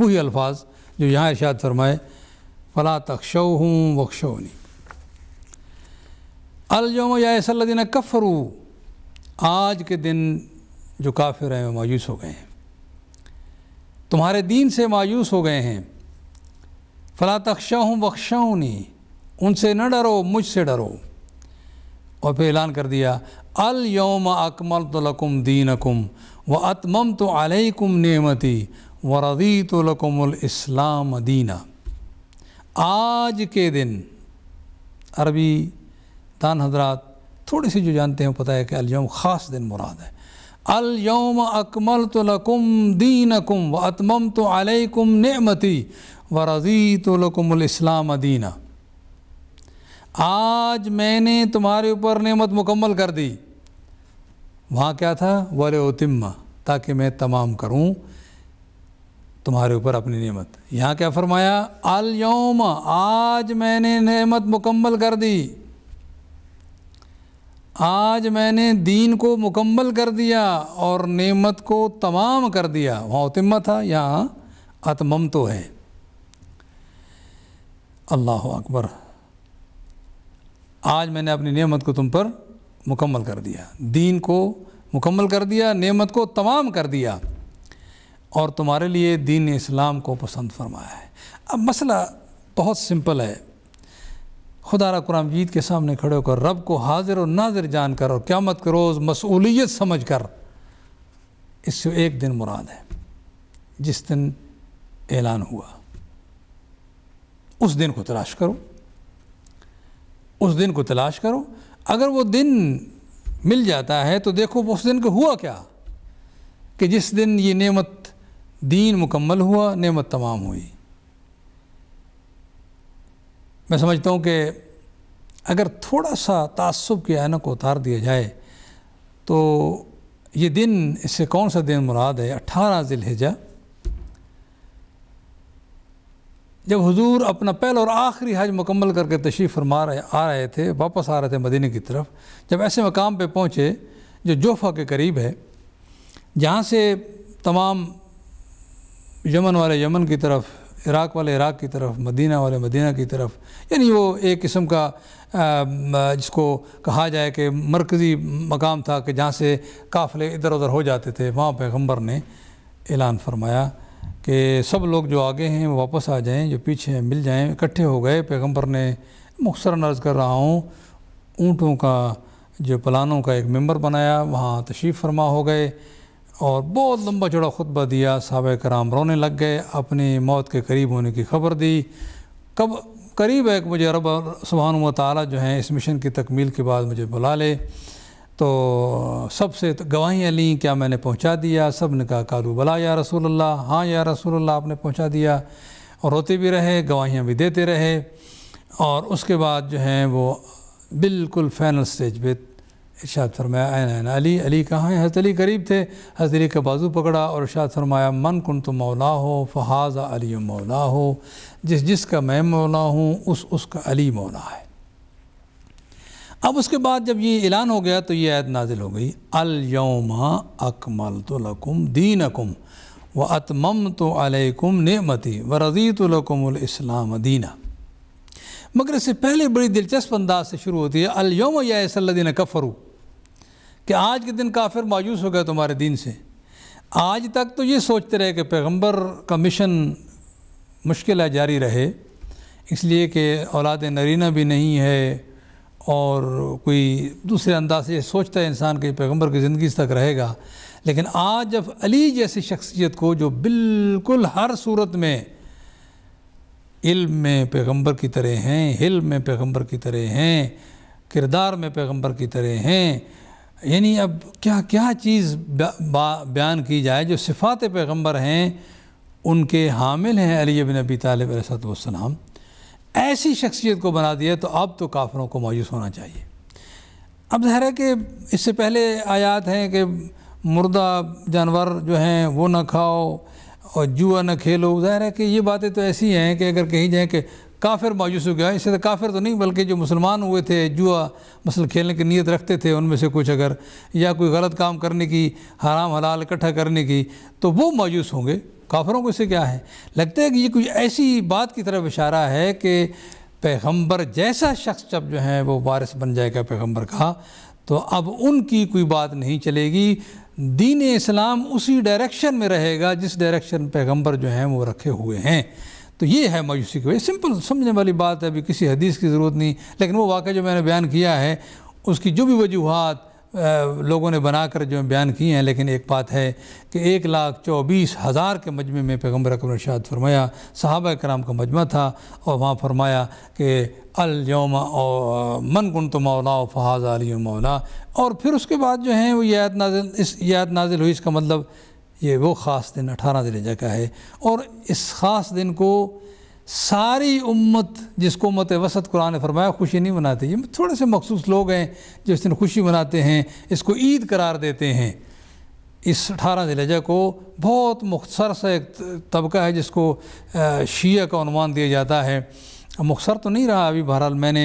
वही अल्फाज जो यहाँ इर्शाद फरमाए फ़ला तख्शौहम बख्शौनी अलयोम यासल्लिन कफरू आज के दिन जो काफिर हैं वो मायूस हो गए हैं तुम्हारे दीन से मायूस हो गए हैं फला तख्शा हूँ बख्शा उनसे न डरो मुझसे डरो और फिर ऐलान कर दिया अल योम अकमल तो लकुम दीनकुम व अतमम तो अलकुम नेमती व रदी तो लकुमस्लाम दीना आज के दिन अरबी दान हजरात थोड़ी सी जो जानते हैं पता है कि अलयम ख़ास दिन मुराद है अलयौम अकमल तो लकुम दीन कुम व अतमम तो कुम नमती व रज़ी तो इस्लाम दीना आज मैंने तुम्हारे ऊपर नेमत मुकम्मल कर दी वहाँ क्या था वर उतम ताकि मैं तमाम करूँ तुम्हारे ऊपर अपनी नेमत यहाँ क्या फरमाया अलयौम आज मैंने नेमत मुकम्मल कर दी आज मैंने दीन को मुकम्मल कर दिया और नेमत को तमाम कर दिया वहाँ उतम था यहाँ अतमम तो है अल्लाह अकबर आज मैंने अपनी नेमत को तुम पर मुकम्मल कर दिया दीन को मुकम्मल कर दिया नेमत को तमाम कर दिया और तुम्हारे लिए दीन इस्लाम को पसंद फरमाया है अब मसला बहुत सिंपल है खुदा कुरान जीत के सामने खड़े होकर रब को हाजिर और नाजिर जान कर और क़्यामत के रोज़ मसूलियत समझ कर इससे एक दिन मुराद है जिस दिन ऐलान हुआ उस दिन को तलाश करो उस दिन को तलाश करो अगर वो दिन मिल जाता है तो देखो उस दिन को हुआ क्या कि जिस दिन ये नेमत दीन मुकम्मल हुआ नेमत तमाम हुई मैं समझता हूँ कि अगर थोड़ा सा तसब की को उतार दिया जाए तो ये दिन इससे कौन सा दिन मुराद है अट्ठारह ज़िलहिजा जब हजूर अपना पहला और आखिरी हज मुकम्मल करके तशरीफ़ फरमा रहे आ रहे थे वापस आ रहे थे मदीने की तरफ जब ऐसे मकाम पर पहुँचे जो जोफा के करीब है जहाँ से तमाम यमन वाले यमन की तरफ इराक़ वाले इराक़ की तरफ मदीना वाले मदीना की तरफ यानी वो एक किस्म का जिसको कहा जाए कि मरकज़ी मकाम था कि जहाँ से काफ़िले इधर उधर हो जाते थे वहाँ पैगम्बर ने ऐलान फरमाया कि सब लोग जो आगे हैं वो वापस आ जाएँ जो पीछे हैं मिल जाएँ इकट्ठे हो गए पैगम्बर ने मुख्तर नर्ज़ कर रहा हूँ ऊँटों का जो पलानों का एक मेम्बर बनाया वहाँ तशीफ़ फरमा हो गए और बहुत लंबा चौड़ा खुतबा दिया साहब कराम रोने लग गए अपनी मौत के करीब होने की खबर दी कब करीब है कि मुझे अरब सुबहान तला जो हैं इस मिशन की तकमील के बाद मुझे बुला ले तो सबसे तो गवाहियाँ लीं क्या मैंने पहुँचा दिया सब ने कहा कालू बला या रसूल्ला हाँ या रसूल्ला आपने पहुँचा दिया और रोते भी रहे गवाहियाँ भी देते रहे और उसके बाद जो हैं वो बिल्कुल फाइनल स्टेज पर इर्शाद फरमाया आए आयन अली अली कहाँ हैं हज़रत अली करीब थे हज़रत अली का बाजू पकड़ा और इर्शाद फरमाया मन कुन तो मौला हो फहाजा अली मौला हो जिस जिसका मैं मौला हूँ उस उसका अली मौला है अब उसके बाद जब ये ऐलान हो गया तो ये आयत नाजिल हो गई अलयोमा अकमल तो लकुम दीन अकुम व अतमम तो अलकुम नमती व रज़ी तो दीना मगर इससे पहले बड़ी दिलचस्प अंदाज से शुरू होती है अलयोम या सल्लिन कफ़रू कि आज के दिन काफिर मायूस हो गया तुम्हारे दिन से आज तक तो ये सोचते रहे कि पैगंबर का मिशन मुश्किल है जारी रहे इसलिए कि औलाद नरीना भी नहीं है और कोई दूसरे अंदाज से सोचता है इंसान कि पैगंबर की ज़िंदगी तक रहेगा लेकिन आज जब अली जैसी शख्सियत को जो बिल्कुल हर सूरत में इल्म में पैगंबर की तरह हैं हिल में पैगंबर की तरह हैं किरदार में पैगंबर की तरह हैं यानी अब क्या क्या चीज़ बयान की जाए जो सिफ़ात पैगम्बर हैं उनके हामिल हैं अली बिन नबी तालब ऐसी शख्सियत को बना दिया तो अब तो काफ़रों को मायूस होना चाहिए अब ज़ाहिर है कि इससे पहले आयात हैं कि मुर्दा जानवर जो हैं वो ना खाओ और जुआ ना खेलो ज़ाहिर है कि ये बातें तो ऐसी हैं कि अगर कहीं जाएँ कि काफिर मायूस हो गया इससे तो काफिर तो नहीं बल्कि जो मुसलमान हुए थे जुआ मसल खेलने की नीयत रखते थे उनमें से कुछ अगर या कोई गलत काम करने की हराम हलाल इकट्ठा करने की तो वो मायूस होंगे काफिरों को इससे क्या है लगता है कि ये कुछ ऐसी बात की तरफ इशारा है कि पैगम्बर जैसा शख्स जब जो है वो वारिस बन जाएगा पैगम्बर का तो अब उनकी कोई बात नहीं चलेगी दीन इस्लाम उसी डायरेक्शन में रहेगा जिस डायरेक्शन पैगम्बर जो हैं वो रखे हुए हैं तो ये है मायूसी की वजह सिंपल समझने वाली बात है अभी किसी हदीस की ज़रूरत नहीं लेकिन वो वाक़ जो मैंने बयान किया है उसकी जो भी वजूहत लोगों ने बनाकर जो बयान किए हैं लेकिन एक बात है कि एक लाख चौबीस हज़ार के मजमे में पैगम्बर अकबर शाद फरमाया साहब कराम का मजमा था और वहाँ फरमाया कि और मन गुन तो मौला फ़हाज़ अली मौला और फिर उसके बाद जो है वो याद नाजिल इस याद नाजिल हुई इसका मतलब ये वो ख़ास दिन अठारह दिल का है और इस ख़ास दिन को सारी उम्मत जिसको मत वसत कुरान फरमाया खुशी नहीं मनाती ये थोड़े से मखसूस लोग हैं जो इस दिन खुशी मनाते हैं इसको ईद करार देते हैं इस अठारह दिलजा को बहुत मुख्तर सा एक तबका है जिसको शीह का अनुमान दिया जाता है मुखसर तो नहीं रहा अभी बहरहाल मैंने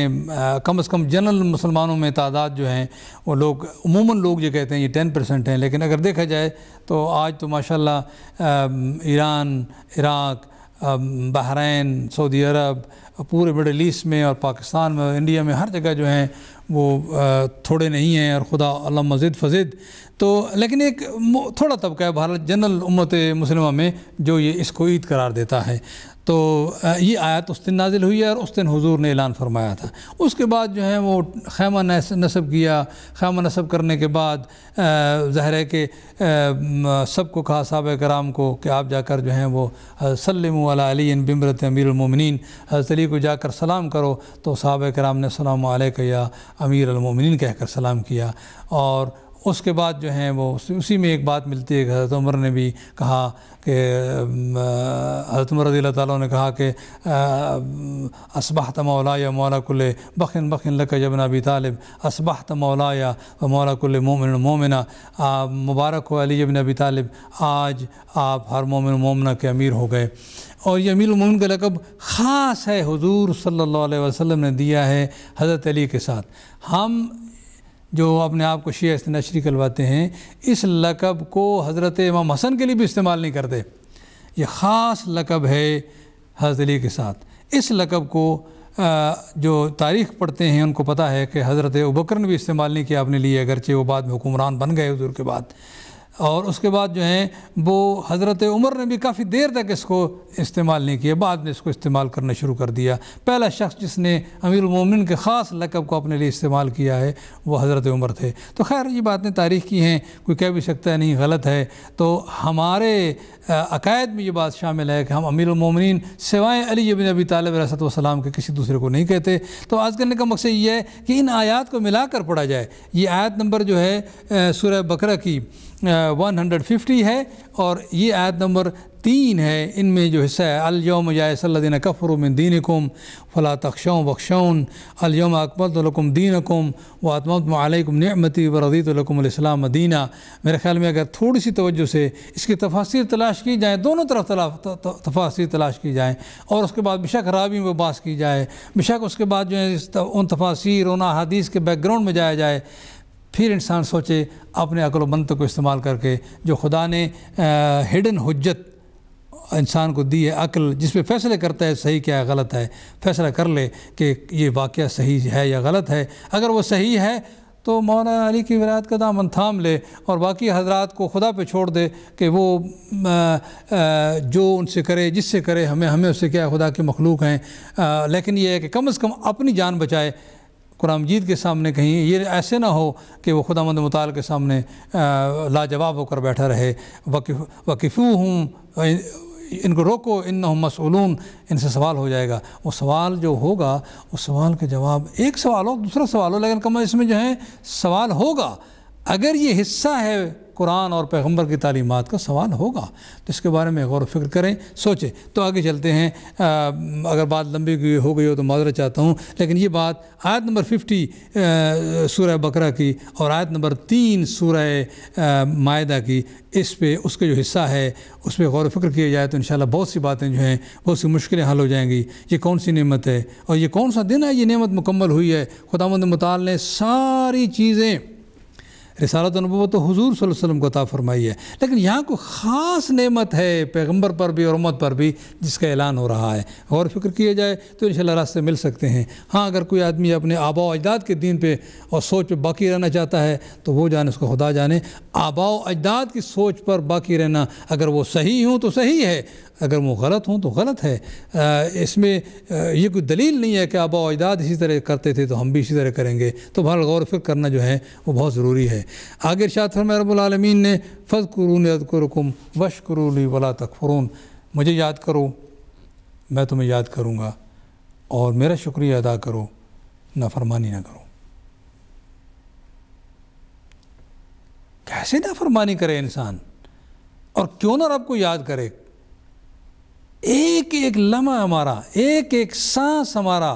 आ, कम अज़ कम जनरल मुसलमानों में तादाद जो हैं वो लोग उमूमन लोग जो कहते हैं ये टेन परसेंट हैं लेकिन अगर देखा जाए तो आज तो माशाल्लाह Iran Iraq Bahrain Saudi Arab पूरे मिडल ईस्ट में और पाकिस्तान में इंडिया में हर जगह जो हैं वो थोड़े नहीं हैं और खुदा मजिद फजिद तो लेकिन एक थोड़ा तबका है भारत जनरल उम्मत मुसलमा में जो ये इसको ईद करार देता है तो ये आयत उस दिन नाजिल हुई है और उस दिन हुजूर ने ऐलान फरमाया था उसके बाद जो है वो खैमा नसब किया खैमा नसब करने के बाद जहर के सबको कहा सब कराम को कि आप जाकर जो हैं वो सलम अली बिमरत अमीरमिन अली को जाकर सलाम करो तो साहब कराम ने सलाम या अमीरमिन कहकर सलाम किया और उसके बाद जो हैं वो उसी में एक बात मिलती है कि हज़रत उमर ने भी कहा कि हज़रत उमर रज़ी ताली ने कहा कि असबाहत मौला या मौला कुल बखिन बखिन लक जबन अबी तालिब असबाहत मौला या मौला कुल मोमिन मोमिना मुबारक हो अली जबन अबी तालिब आज आप हर मोमिन मोमना के अमीर हो गए और ये अमीर उमून का लकब ख़ास है हुजूर सल्लल्लाहु अलैहि वसल्लम ने दिया है हज़रत अली के साथ हम जो अपने आप को शी नशरी करवाते हैं इस लकब को हज़रत इमाम हसन के लिए भी इस्तेमाल नहीं करते ये ख़ास लकब है हज़रत अली के साथ इस लकब को जो तारीख पढ़ते हैं उनको पता है कि हज़रत उबकरन ने भी इस्तेमाल नहीं किया अपने लिए अगरचे वो बाद में हुकुमरान बन गए हजूर के बाद और उसके बाद जो है वो हज़रत उमर ने भी काफ़ी देर तक इसको इस्तेमाल नहीं किया बाद में इसको इस्तेमाल करना शुरू कर दिया पहला शख्स जिसने अमीर अमीरमिन के ख़ास लकब को अपने लिए इस्तेमाल किया है वो हज़रत उमर थे तो खैर ये बातें तारीख़ की हैं कोई कह भी सकता है नहीं गलत है तो हमारे अकायद में ये बात शामिल है कि हम अमीरमिन सिवाय अली बिन अबी तालब रसतम के किसी दूसरे को नहीं कहते तो आज करने का मकसद ये है कि इन आयात को कर पढ़ा जाए ये आयत नंबर जो है सूर्य बकरा की आ, 150 है और ये आयत नंबर तीन है इनमें जो हिस्सा है अलयम यासल्लिन कफ़रुम दीन कम फ़ला तख्शों बख्शौन अलयम अकबरतलकुम दीन कम व आत्मतमकुम नमती व दीना मेरे ख्याल में अगर थोड़ी सी तोज्जो से इसकी तफासिर तलाश की जाए दोनों तरफ तफासिर तलाश की जाए और उसके बाद बेशक रावी में बास की जाए बेशक उसके बाद जो है उन तफासिर उन अदीस के बैकग्राउंड में जाया जाए फिर इंसान सोचे अपने अक्लमंद को इस्तेमाल करके जो खुदा ने हिडन हजत इंसान को दी है अकल जिस पर फैसले करता है सही क्या है गलत है फैसला कर ले कि ये वाक़ सही है या गलत है अगर वो सही है तो मौलाना अली की विरात का दामन थाम ले और बाकी हजरात को खुदा पे छोड़ दे कि वो आ, आ, जो उनसे करे जिससे करे हमें हमें उससे क्या खुदा के मखलूक हैं लेकिन ये है कि कम अज़ कम अपनी जान बचाए कुरान मजीद के सामने कहीं ये ऐसे ना हो कि वह खुदा मंद मताल के सामने लाजवाब होकर बैठा रहे वकीफ वकीफ़ू हूँ इनको रोको इन मसूलून इनसे सवाल हो जाएगा वो सवाल जो होगा उस सवाल के जवाब एक सवाल हो दूसरा सवाल हो लेकिन कम इसमें जो है सवाल होगा अगर ये हिस्सा है कुरान और पैगंबर की तालीमत का सवाल होगा तो इसके बारे में गौर फिक्र करें सोचें तो आगे चलते हैं आ, अगर बात लंबी हो गई हो तो माजरा चाहता हूँ लेकिन ये बात आयत नंबर फिफ्टी सूर्य बकरा की और आयत नंबर तीन सूर्य मायदा की इस पर उसका जो हिस्सा है उस पर गौर फिक्र किया जाए तो इन बहुत सी बातें जो हैं बहुत सी मुश्किलें हल हो जाएंगी ये कौन सी नमत है और ये कौन सा दिन है ये नमत मुकम्मल हुई है खुदा मताल ने सारी चीज़ें रिसालत नबूत तो हजूर वसम को ता फरमाई है लेकिन यहाँ को ख़ास नेमत है पैगम्बर पर भी और उम्मत पर भी जिसका ऐलान हो रहा है और फिक्र किए जाए तो इन रास्ते मिल सकते हैं हाँ अगर कोई आदमी अपने आबा अजदाद के दिन पर और सोच पर बाकी रहना चाहता है तो वो जाने उसको खुदा जाने आबा अजदाद की सोच पर बाकी रहना अगर वो सही हों तो सही है अगर वो गलत हों तो गलत है इसमें यह ये कोई दलील नहीं है कि आबा अजदाद इसी तरह करते थे तो हम भी इसी तरह करेंगे तो भारत गौर फिक्र करना जो है वो बहुत ज़रूरी है आगे शाद फरमरबालमीन ने फ़ज़ करून अदकुरकुम वश करूली वला तकफरून मुझे याद करो मैं तुम्हें याद करूँगा और मेरा शुक्रिया अदा करो नाफरमानी ना करो कैसे नाफरमानी करे इंसान और क्यों ना रब को याद करे एक एक लम्हा हमारा एक एक सांस हमारा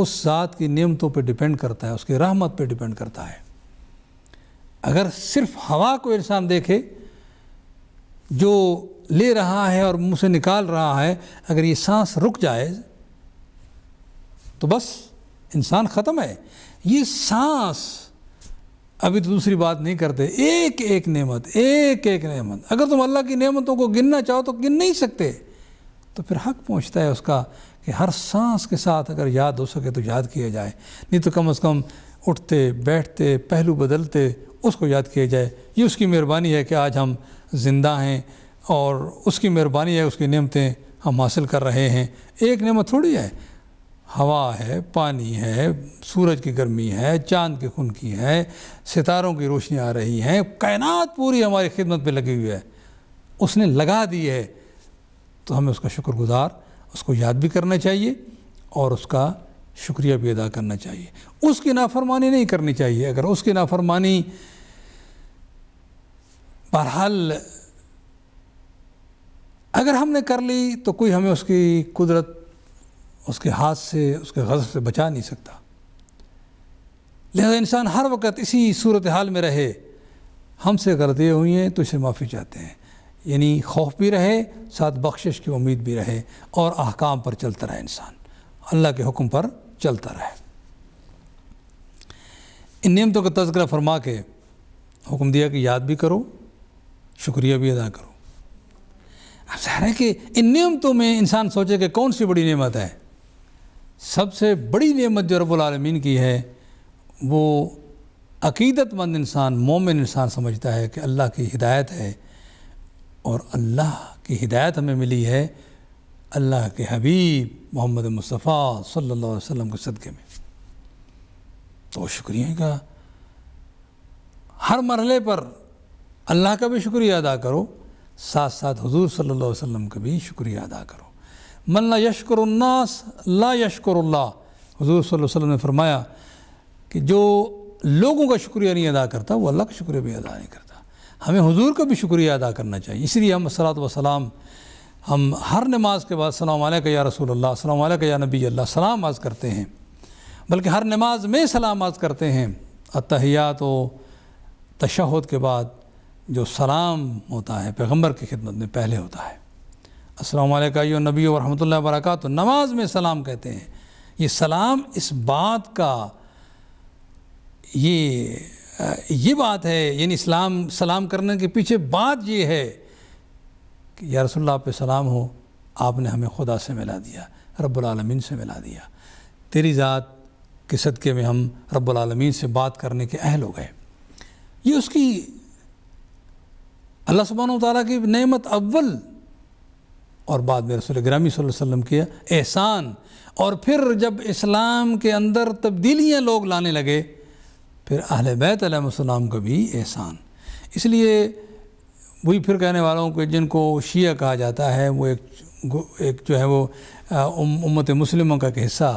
उस ज़ात की नियमतों पे डिपेंड करता है उसकी रहमत पे डिपेंड करता है अगर सिर्फ हवा को इंसान देखे जो ले रहा है और मुंह से निकाल रहा है अगर ये सांस रुक जाए तो बस इंसान ख़त्म है ये सांस अभी तो दूसरी बात नहीं करते एक एक नेमत एक एक नेमत अगर तुम अल्लाह की नेमतों को गिनना चाहो तो गिन नहीं सकते तो फिर हक पहुंचता है उसका कि हर सांस के साथ अगर याद हो सके तो याद किया जाए नहीं तो कम से कम उठते बैठते पहलू बदलते उसको याद किया जाए ये उसकी मेहरबानी है कि आज हम ज़िंदा हैं और उसकी मेहरबानी है उसकी नियमतें हम हासिल कर रहे हैं एक नेमत थोड़ी है हवा है पानी है सूरज की गर्मी है चांद की खुनकी है सितारों की रोशनी आ रही है कायनात पूरी हमारी खिदमत पे लगी हुई है उसने लगा दी है तो हमें उसका शुक्रगुजार उसको याद भी करना चाहिए और उसका शुक्रिया भी अदा करना चाहिए उसकी नाफरमानी नहीं करनी चाहिए अगर उसकी नाफरमानी पर हल अगर हमने कर ली तो कोई हमें उसकी कुदरत उसके हाथ से उसके गज़ब से बचा नहीं सकता लिहाजा इंसान हर वक्त इसी सूरत हाल में रहे हमसे गलतियाँ हुई हैं तो इसे माफ़ी चाहते हैं यानी खौफ भी रहे साथ बख्शिश की उम्मीद भी रहे और अहकाम पर चलता रहे इंसान अल्लाह के हुक्म पर चलता रहे इन नियमतों का तस्करा फरमा के हुक्म दिया कि याद भी करो शुक्रिया भी अदा करो आप है कि इन नियमतों में इंसान सोचे कि कौन सी बड़ी नेमत है सबसे बड़ी नेमत जो रबालमीन की है वो अकीदतमंद इंसान मोमिन इंसान समझता है कि अल्लाह की हिदायत है और अल्लाह की हिदायत हमें मिली है अल्लाह के हबीब मोहम्मद मुस्तफ़ा सल्लल्लाहु अलैहि वसल्लम के सदक़े में तो शुक्रिया का हर मरहले पर अल्लाह का भी शुक्रिया अदा करो साथ साथ हजूर सल्ला वसम का भी शुक्रिया अदा करो मल्ला यशकरन्नास ला यशकरल्ला हजूर सल्लल्लाहु अलैहि वसल्लम ने फरमाया कि जो लोगों का शुक्रिया नहीं अदा करता वो अल्लाह का शुक्रिया भी अदा नहीं करता हमें हुजूर का भी शुक्रिया अदा करना चाहिए इसलिए हम सलात वसलाम हम हर नमाज के बाद सलाम या रसूल अल्लाह सलाम या नबी अल्लाह सलाम आज करते हैं बल्कि हर नमाज में सलाम आज करते हैं अतहियात व तशहद के बाद जो सलाम होता है पैगम्बर की खिदमत में पहले होता है असलम नबी वरहत ला वरक नमाज में सलाम कहते हैं ये सलाम इस बात का ये ये बात है यानी इस्लाम सलाम करने के पीछे बात ये है कि या रसोल्ला आप पे सलाम हो आपने हमें खुदा से मिला दिया रब्लमीन से मिला दिया तेरी ज़ात के सदक़े में हम रब्लमीन से बात करने के अहल हो गए ये उसकी अल्लाह सुबहान तौला की नमत अव्वल और बाद में रसूल ग्रामी वसल्लम किया एहसान और फिर जब इस्लाम के अंदर तब्दीलियाँ लोग लाने लगे फिर अहल बैत आलाम का भी एहसान इसलिए वही फिर कहने वालों के जिनको शिया कहा जाता है वो एक एक जो है वो उम्मत मुस्लिमों का एक हिस्सा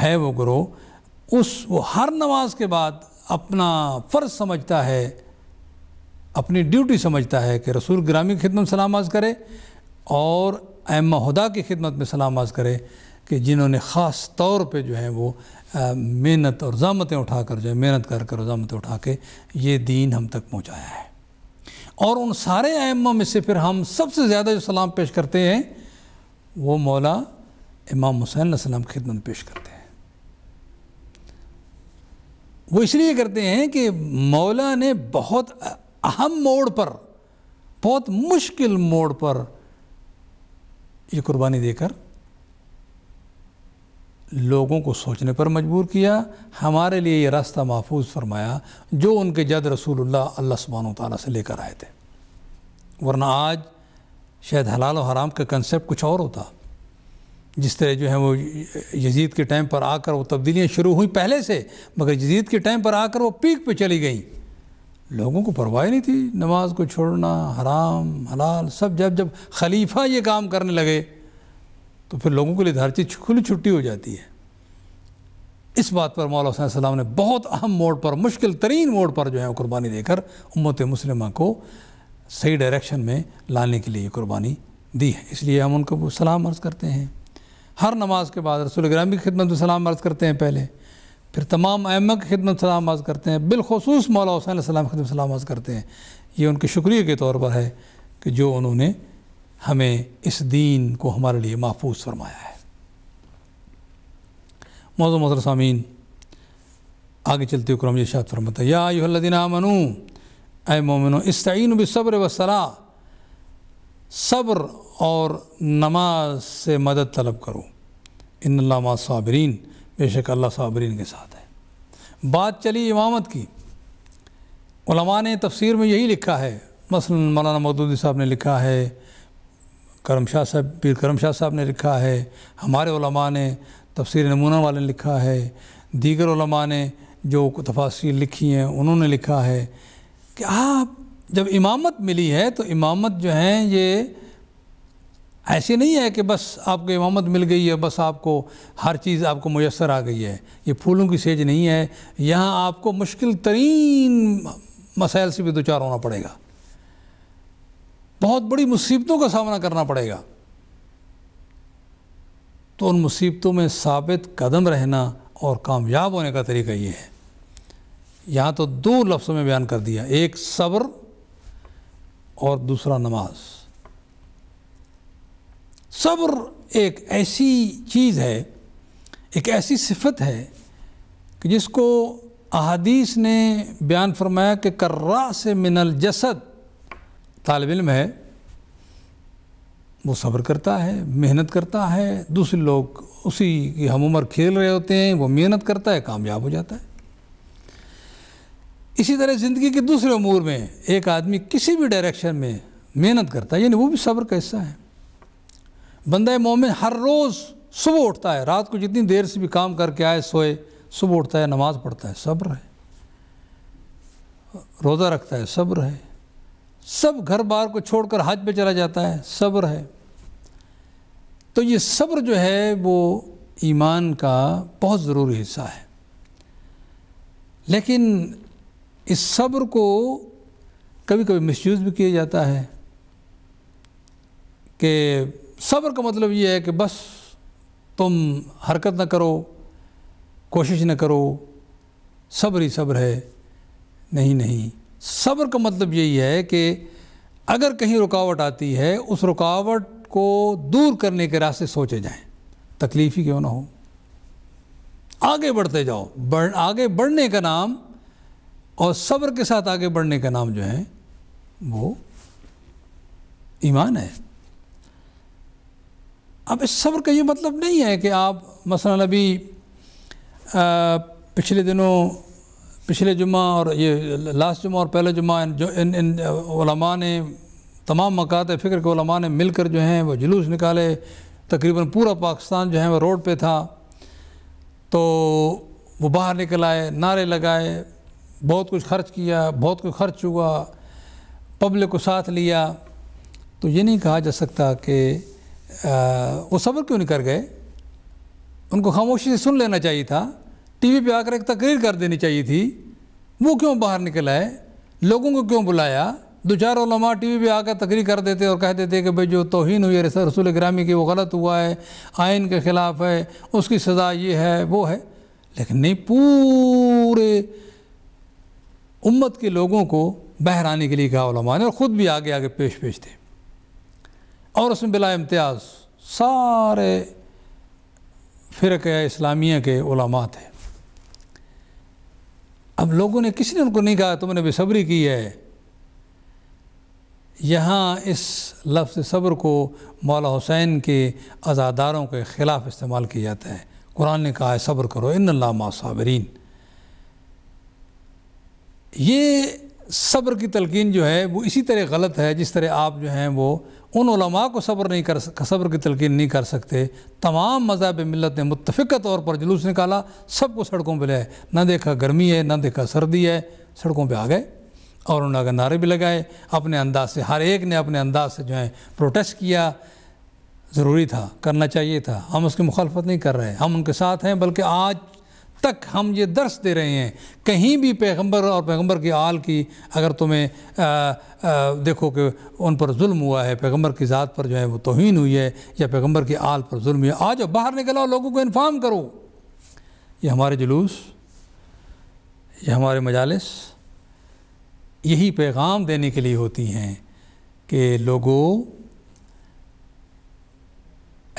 है वो ग्रोह उस वो हर नमाज के बाद अपना फ़र्ज़ समझता है अपनी ड्यूटी समझता है कि रसूल ग्रामी की खिदमत सलाम आज़ करे और हदा की खिदमत में सलाम आज़ करे कि जिन्होंने ख़ास तौर पर जो है वो मेहनत और ज़ामतें उठा कर जो है मेहनत कर कर ज़ामतें उठा के ये दीन हम तक पहुँचाया है और उन सारे अम्मा में से फिर हम सबसे ज़्यादा जो सलाम पेश करते हैं वो मौला इमाम हुसैन सलाम खिदमत पेश करते हैं वो इसलिए करते हैं कि मौला ने बहुत अहम मोड़ पर बहुत मुश्किल मोड़ पर ये कुर्बानी देकर लोगों को सोचने पर मजबूर किया हमारे लिए ये रास्ता महफूज फरमाया जो उनके जद रसूलुल्लाह अल्लाह सुबहान ताली से लेकर आए थे वरना आज शायद हलाल और हराम का कंसेप्ट कुछ और होता जिस तरह जो है वो यजीद के टाइम पर आकर वो तब्दीलियाँ शुरू हुई पहले से मगर यजीद के टाइम पर आकर वो पीक पे चली गई लोगों को परवाह नहीं थी नमाज को छोड़ना हराम हलाल सब जब जब खलीफा ये काम करने लगे तो फिर लोगों के लिए हर चीज़ खुली छुट्टी हो जाती है इस बात पर मौला हुसैन सलाम ने बहुत अहम मोड़ पर मुश्किल तरीन मोड़ पर जो है कुर्बानी देकर उम्मत मुसलमा को सही डायरेक्शन में लाने के लिए कुर्बानी दी है इसलिए हम उनको सलाम अर्ज़ करते हैं हर नमाज के बाद रसूल ग्राम की खिदमत सलाम अर्ज़ करते हैं पहले फिर तमाम अहम की खिदमत सलाम आज़ करते हैं बिलखसूस मौला हुसैन सलाम खिदमत सलाम आज़ करते हैं ये उनके शुक्रिया के तौर पर है कि जो उन्होंने हमें इस दीन को हमारे लिए महफूज फरमाया है मौजूद मदर सामीन आगे चलते हुए क्रम शाद फरमाता या युहदिन मनु ए मोमिन इसतीन बब्र वसला सब्र और नमाज से मदद तलब करो इन सबरीन बेशक अल्लाह साबरीन के साथ है बात चली इमामत की उलमा ने तफसीर में यही लिखा है मसला मौलाना मदूदी साहब ने लिखा है करम शाह साहब पीर करम शाह साहब ने लिखा है हमारे उलमा ने तफसर नमूना वाले ने लिखा है दीगर उलमा ने जो तफासिर लिखी हैं उन्होंने लिखा है कि आप जब इमामत मिली है तो इमामत जो हैं ये ऐसे नहीं है कि बस आपको इमामत मिल गई है बस आपको हर चीज़ आपको मैसर आ गई है ये फूलों की सेज नहीं है यहाँ आपको मुश्किल तरीन मसाइल से भी दो चार होना पड़ेगा बहुत बड़ी मुसीबतों का सामना करना पड़ेगा तो उन मुसीबतों में साबित कदम रहना और कामयाब होने का तरीका ये है यहाँ तो दो लफ्ज़ों में बयान कर दिया एक सब्र और दूसरा नमाज़ सब्र एक ऐसी चीज़ है एक ऐसी सिफत है कि जिसको अहादीस ने बयान फरमाया कि कर्रा से मिनल जसद तालब इम है वो सब्र करता है मेहनत करता है दूसरे लोग उसी की हम उम्र खेल रहे होते हैं वो मेहनत करता है कामयाब हो जाता है इसी तरह ज़िंदगी के दूसरे अमूर में एक आदमी किसी भी डायरेक्शन में मेहनत करता है यानी वो भी सब्र का हिस्सा है बंदा मोमिन हर रोज़ सुबह उठता है रात को जितनी देर से भी काम करके आए सोए सुबह उठता है नमाज़ पढ़ता है सब्र है रोज़ा रखता है सब्र है सब घर बार को छोड़कर हज पे चला जाता है सब्र है तो ये सब्र जो है वो ईमान का बहुत ज़रूरी हिस्सा है लेकिन इस सब्र को कभी कभी मिसयूज़ भी किया जाता है कि सब्र का मतलब ये है कि बस तुम हरकत न करो कोशिश न करो सब्र ही सब्र है नहीं नहीं सब्र का मतलब यही है कि अगर कहीं रुकावट आती है उस रुकावट को दूर करने के रास्ते सोचे जाएं तकलीफ़ ही क्यों ना हो आगे बढ़ते जाओ बढ़ आगे बढ़ने का नाम और सब्र के साथ आगे बढ़ने का नाम जो है वो ईमान है अब इस सब्र का ये मतलब नहीं है कि आप मसला अभी पिछले दिनों पिछले जुम्मा और ये लास्ट जुम्मा और पहले जुम्मा जो इन इन उलमा ने तमाम मकात फ़िक्र के उलमा ने मिलकर जो हैं वो जुलूस निकाले तकरीबन पूरा पाकिस्तान जो है वह रोड पर था तो वो बाहर निकल आए नारे लगाए बहुत कुछ खर्च किया बहुत कुछ खर्च हुआ पब्लिक को साथ लिया तो ये नहीं कहा जा सकता कि वो सब्र क्यों नहीं कर गए उनको खामोशी से सुन लेना चाहिए था टीवी पे आकर एक तकरीर कर देनी चाहिए थी वो क्यों बाहर निकला है लोगों को क्यों बुलाया दो चार ओलमा टी वी पर आकर तकरीर कर देते और कह देते कि भाई जो तोहन हुई है रसूल ग्रामी की वो गलत हुआ है आयन के ख़िलाफ़ है उसकी सज़ा ये है वो है लेकिन नहीं पूरे उम्मत के लोगों को बहराने के लिए कहा ने और ख़ुद भी आगे आगे पेश पेश थे और उसमें बिला इम्तियाज़ सारे फ़िरक इस्लामिया के उलमा थे अब लोगों ने किसी ने उनको नहीं कहा तुमने बेसब्री की है यहाँ इस लफ्ज़ सब्र को मौला हुसैन के अज़ादारों के ख़िलाफ़ इस्तेमाल किया जाता है कुरान ने कहा है सब्र करो इन साबरीन ये सब्र की तलकिन जो है वो इसी तरह गलत है जिस तरह आप जो हैं वो उन उलमा को सब्र नहीं कर सब्र की तलकिन नहीं कर सकते तमाम मजाब मिलत ने मुतफ़ तौर पर जुलूस निकाला सबको सड़कों पर लाए ना देखा गर्मी है ना देखा सर्दी है सड़कों पर आ गए और उन्होंने अगर नारे भी लगाए अपने अंदाज से हर एक ने अपने अंदाज से जो है प्रोटेस्ट किया ज़रूरी था करना चाहिए था हम उसकी मुखालफत नहीं कर रहे हम उनके साथ हैं बल्कि आज तक हम ये दर्श दे रहे हैं कहीं भी पैगंबर और पैगंबर के आल की अगर तुम्हें आ, आ, देखो कि उन पर जुल्म हुआ है पैगंबर की ज़ात पर जो है वो तोहन हुई है या पैगंबर के आल पर जुल्म हुआ आज बाहर निकलाओ लोगों को इन्फॉर्म करो ये हमारे जुलूस ये हमारे मजालस यही पैगाम देने के लिए होती हैं कि लोगों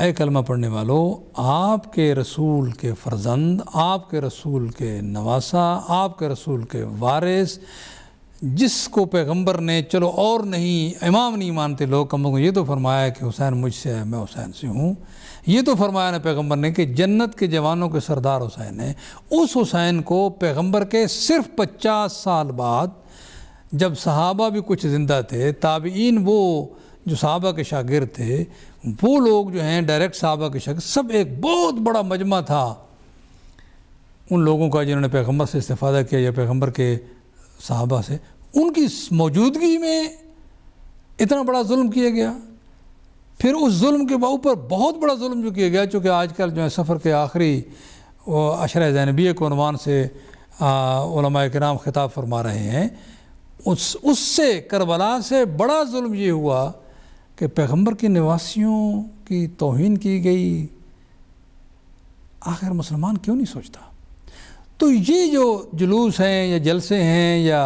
ए कलमा पढ़ने वालों आपके रसूल के फर्जंद आपके रसूल के नवासा आपके रसूल के वारिस जिसको पैगंबर ने चलो और नहीं इमाम नहीं मानते लोग कम को ये तो फरमाया कि हुसैन मुझसे है मैं हुसैन से हूँ ये तो फरमाया ना पैगंबर ने कि जन्नत के जवानों के सरदार हुसैन है उस हुसैन को पैगंबर के सिर्फ पचास साल बाद जब सहाबा भी कुछ ज़िंदा थे ताबीन वो जो सहाबा के शागिर थे वो लोग जो हैं डायरेक्ट साहबा के शख्स सब एक बहुत बड़ा मजमा था उन लोगों का जिन्होंने पैगम्बर से इस्तादा किया या पैगम्बर के साहबा से उनकी मौजूदगी में इतना बड़ा जुल्म किया गया फिर उस जुल्म के ऊपर बहुत बड़ा जुल्म जो किया गया चूँकि आजकल जो है सफ़र के आखिरी अशर जैनबी कोनवान से कराम ख़िताब फरमा रहे हैं उस उससे करबला से बड़ा जुल्म ये हुआ कि पैगंबर के निवासियों की तोहन की गई आखिर मुसलमान क्यों नहीं सोचता तो ये जो जुलूस हैं या जलसे हैं या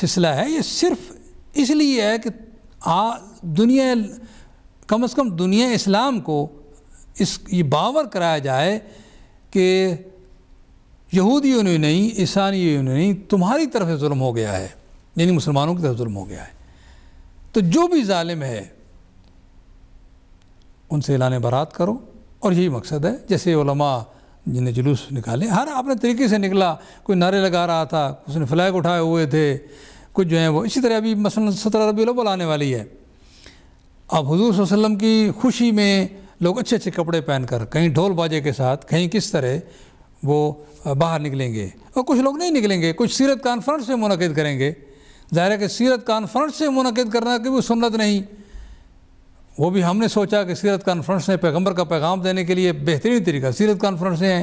सिलसिला है ये सिर्फ इसलिए है कि आ दुनिया कम अज़ कम दुनिया इस्लाम को इस ये बावर कराया जाए कि यहूदियों ने नहीं ईसानियों ने नहीं तुम्हारी तरफ से जुल्म हो गया है यानी मुसलमानों की तरफ जुल्म हो गया है तो जो भी ालिम है उनसे ऐलान बारात करो और यही मकसद है जैसे वलमा जिन्हें जुलूस निकाले हर अपने तरीके से निकला कोई नारे लगा रहा था उसने फ्लैग उठाए हुए थे कुछ जो है वो इसी तरह अभी मसलन सत्रह रबी लोबल आने वाली है अब हजूर वसम की खुशी में लोग अच्छे अच्छे कपड़े पहन कर कहीं ढोल बाजे के साथ कहीं किस तरह वो बाहर निकलेंगे और कुछ लोग नहीं निकलेंगे कुछ सीरत कॉन्फ्रेंस में मुनदद करेंगे ज़ाहिर है कि सीरत कॉन्फ्रेंस से मुनदद करना कभी सुनत नहीं वो भी हमने सोचा कि सीरत कॉन्फ्रेंस ने पैगम्बर का पैगाम देने के लिए बेहतरीन तरीका सीरत कॉन्फ्रेंसें हैं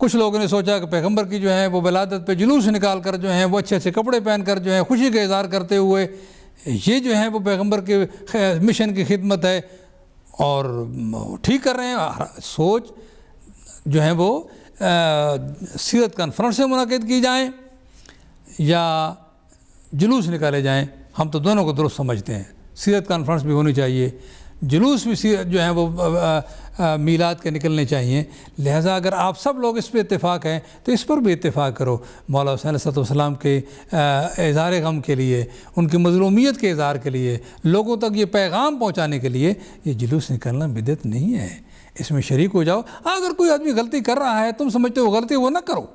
कुछ लोगों ने सोचा कि पैगम्बर की जो है वो बिलादत पे जुलूस निकाल कर जो है वो अच्छे अच्छे कपड़े पहन कर जो है खुशी का इजहार करते हुए ये जो है वो पैगम्बर के मिशन की खिदमत है और ठीक कर रहे हैं सोच जो है वो सीरत सीरत कॉन्फ्रेंसें मुनद की जाएँ या जुलूस निकाले जाएँ हम तो दोनों को दुरुस्त समझते हैं सीरत कॉन्फ्रेंस भी होनी चाहिए जुलूस भी सीरत जो हैं वो मीलाद के निकलने चाहिए लिहाजा अगर आप सब लोग इस पर इतफ़ाक़ हैं तो इस पर भी इतफ़ाक़ करो मौला हुसैन सतम के इज़हार गम के लिए उनकी मजलूमियत के इज़हार के लिए लोगों तक ये पैगाम पहुँचाने के लिए ये जुलूस निकलना बिदत नहीं है इसमें शरीक हो जाओ अगर कोई आदमी गलती कर रहा है तुम समझते हो गलती वो ना करो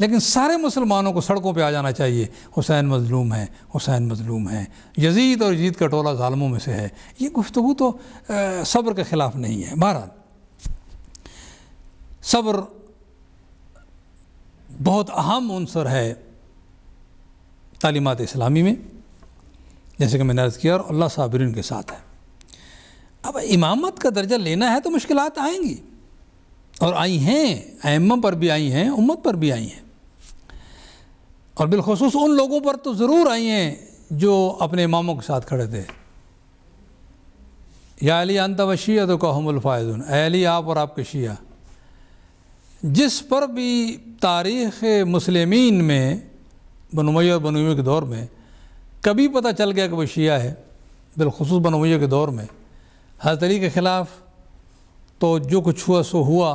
लेकिन सारे मुसलमानों को सड़कों पे आ जाना चाहिए हुसैन मजलूम है हुसैन मजलूम है यजीद और यजीद का टोला ालमों में से है ये गुफ्तु तो सब्र के ख़िलाफ़ नहीं है बहरहाल सब्र बहुत अहम अनसर है तालीमत इस्लामी में जैसे कि मैंने अर्ज़ किया और अल्लाह साबरीन के साथ है अब इमामत का दर्जा लेना है तो मुश्किल आएंगी और आई हैं अम्मा पर भी आई हैं उम्मत पर भी आई हैं और बिलखसूस उन लोगों पर तो ज़रूर आई हैं जो अपने इमामों के साथ खड़े थे या अली अंता व शिया तो कहमुलफ़ायदन अली आप और आपके शिया जिस पर भी तारीख़ मुसलमिन में बनवाई और बनमैया के दौर में कभी पता चल गया कि वह शिया है बिलखसूस बनमैया के दौर में हजरत अली के ख़िलाफ़ तो जो कुछ हुआ सो हुआ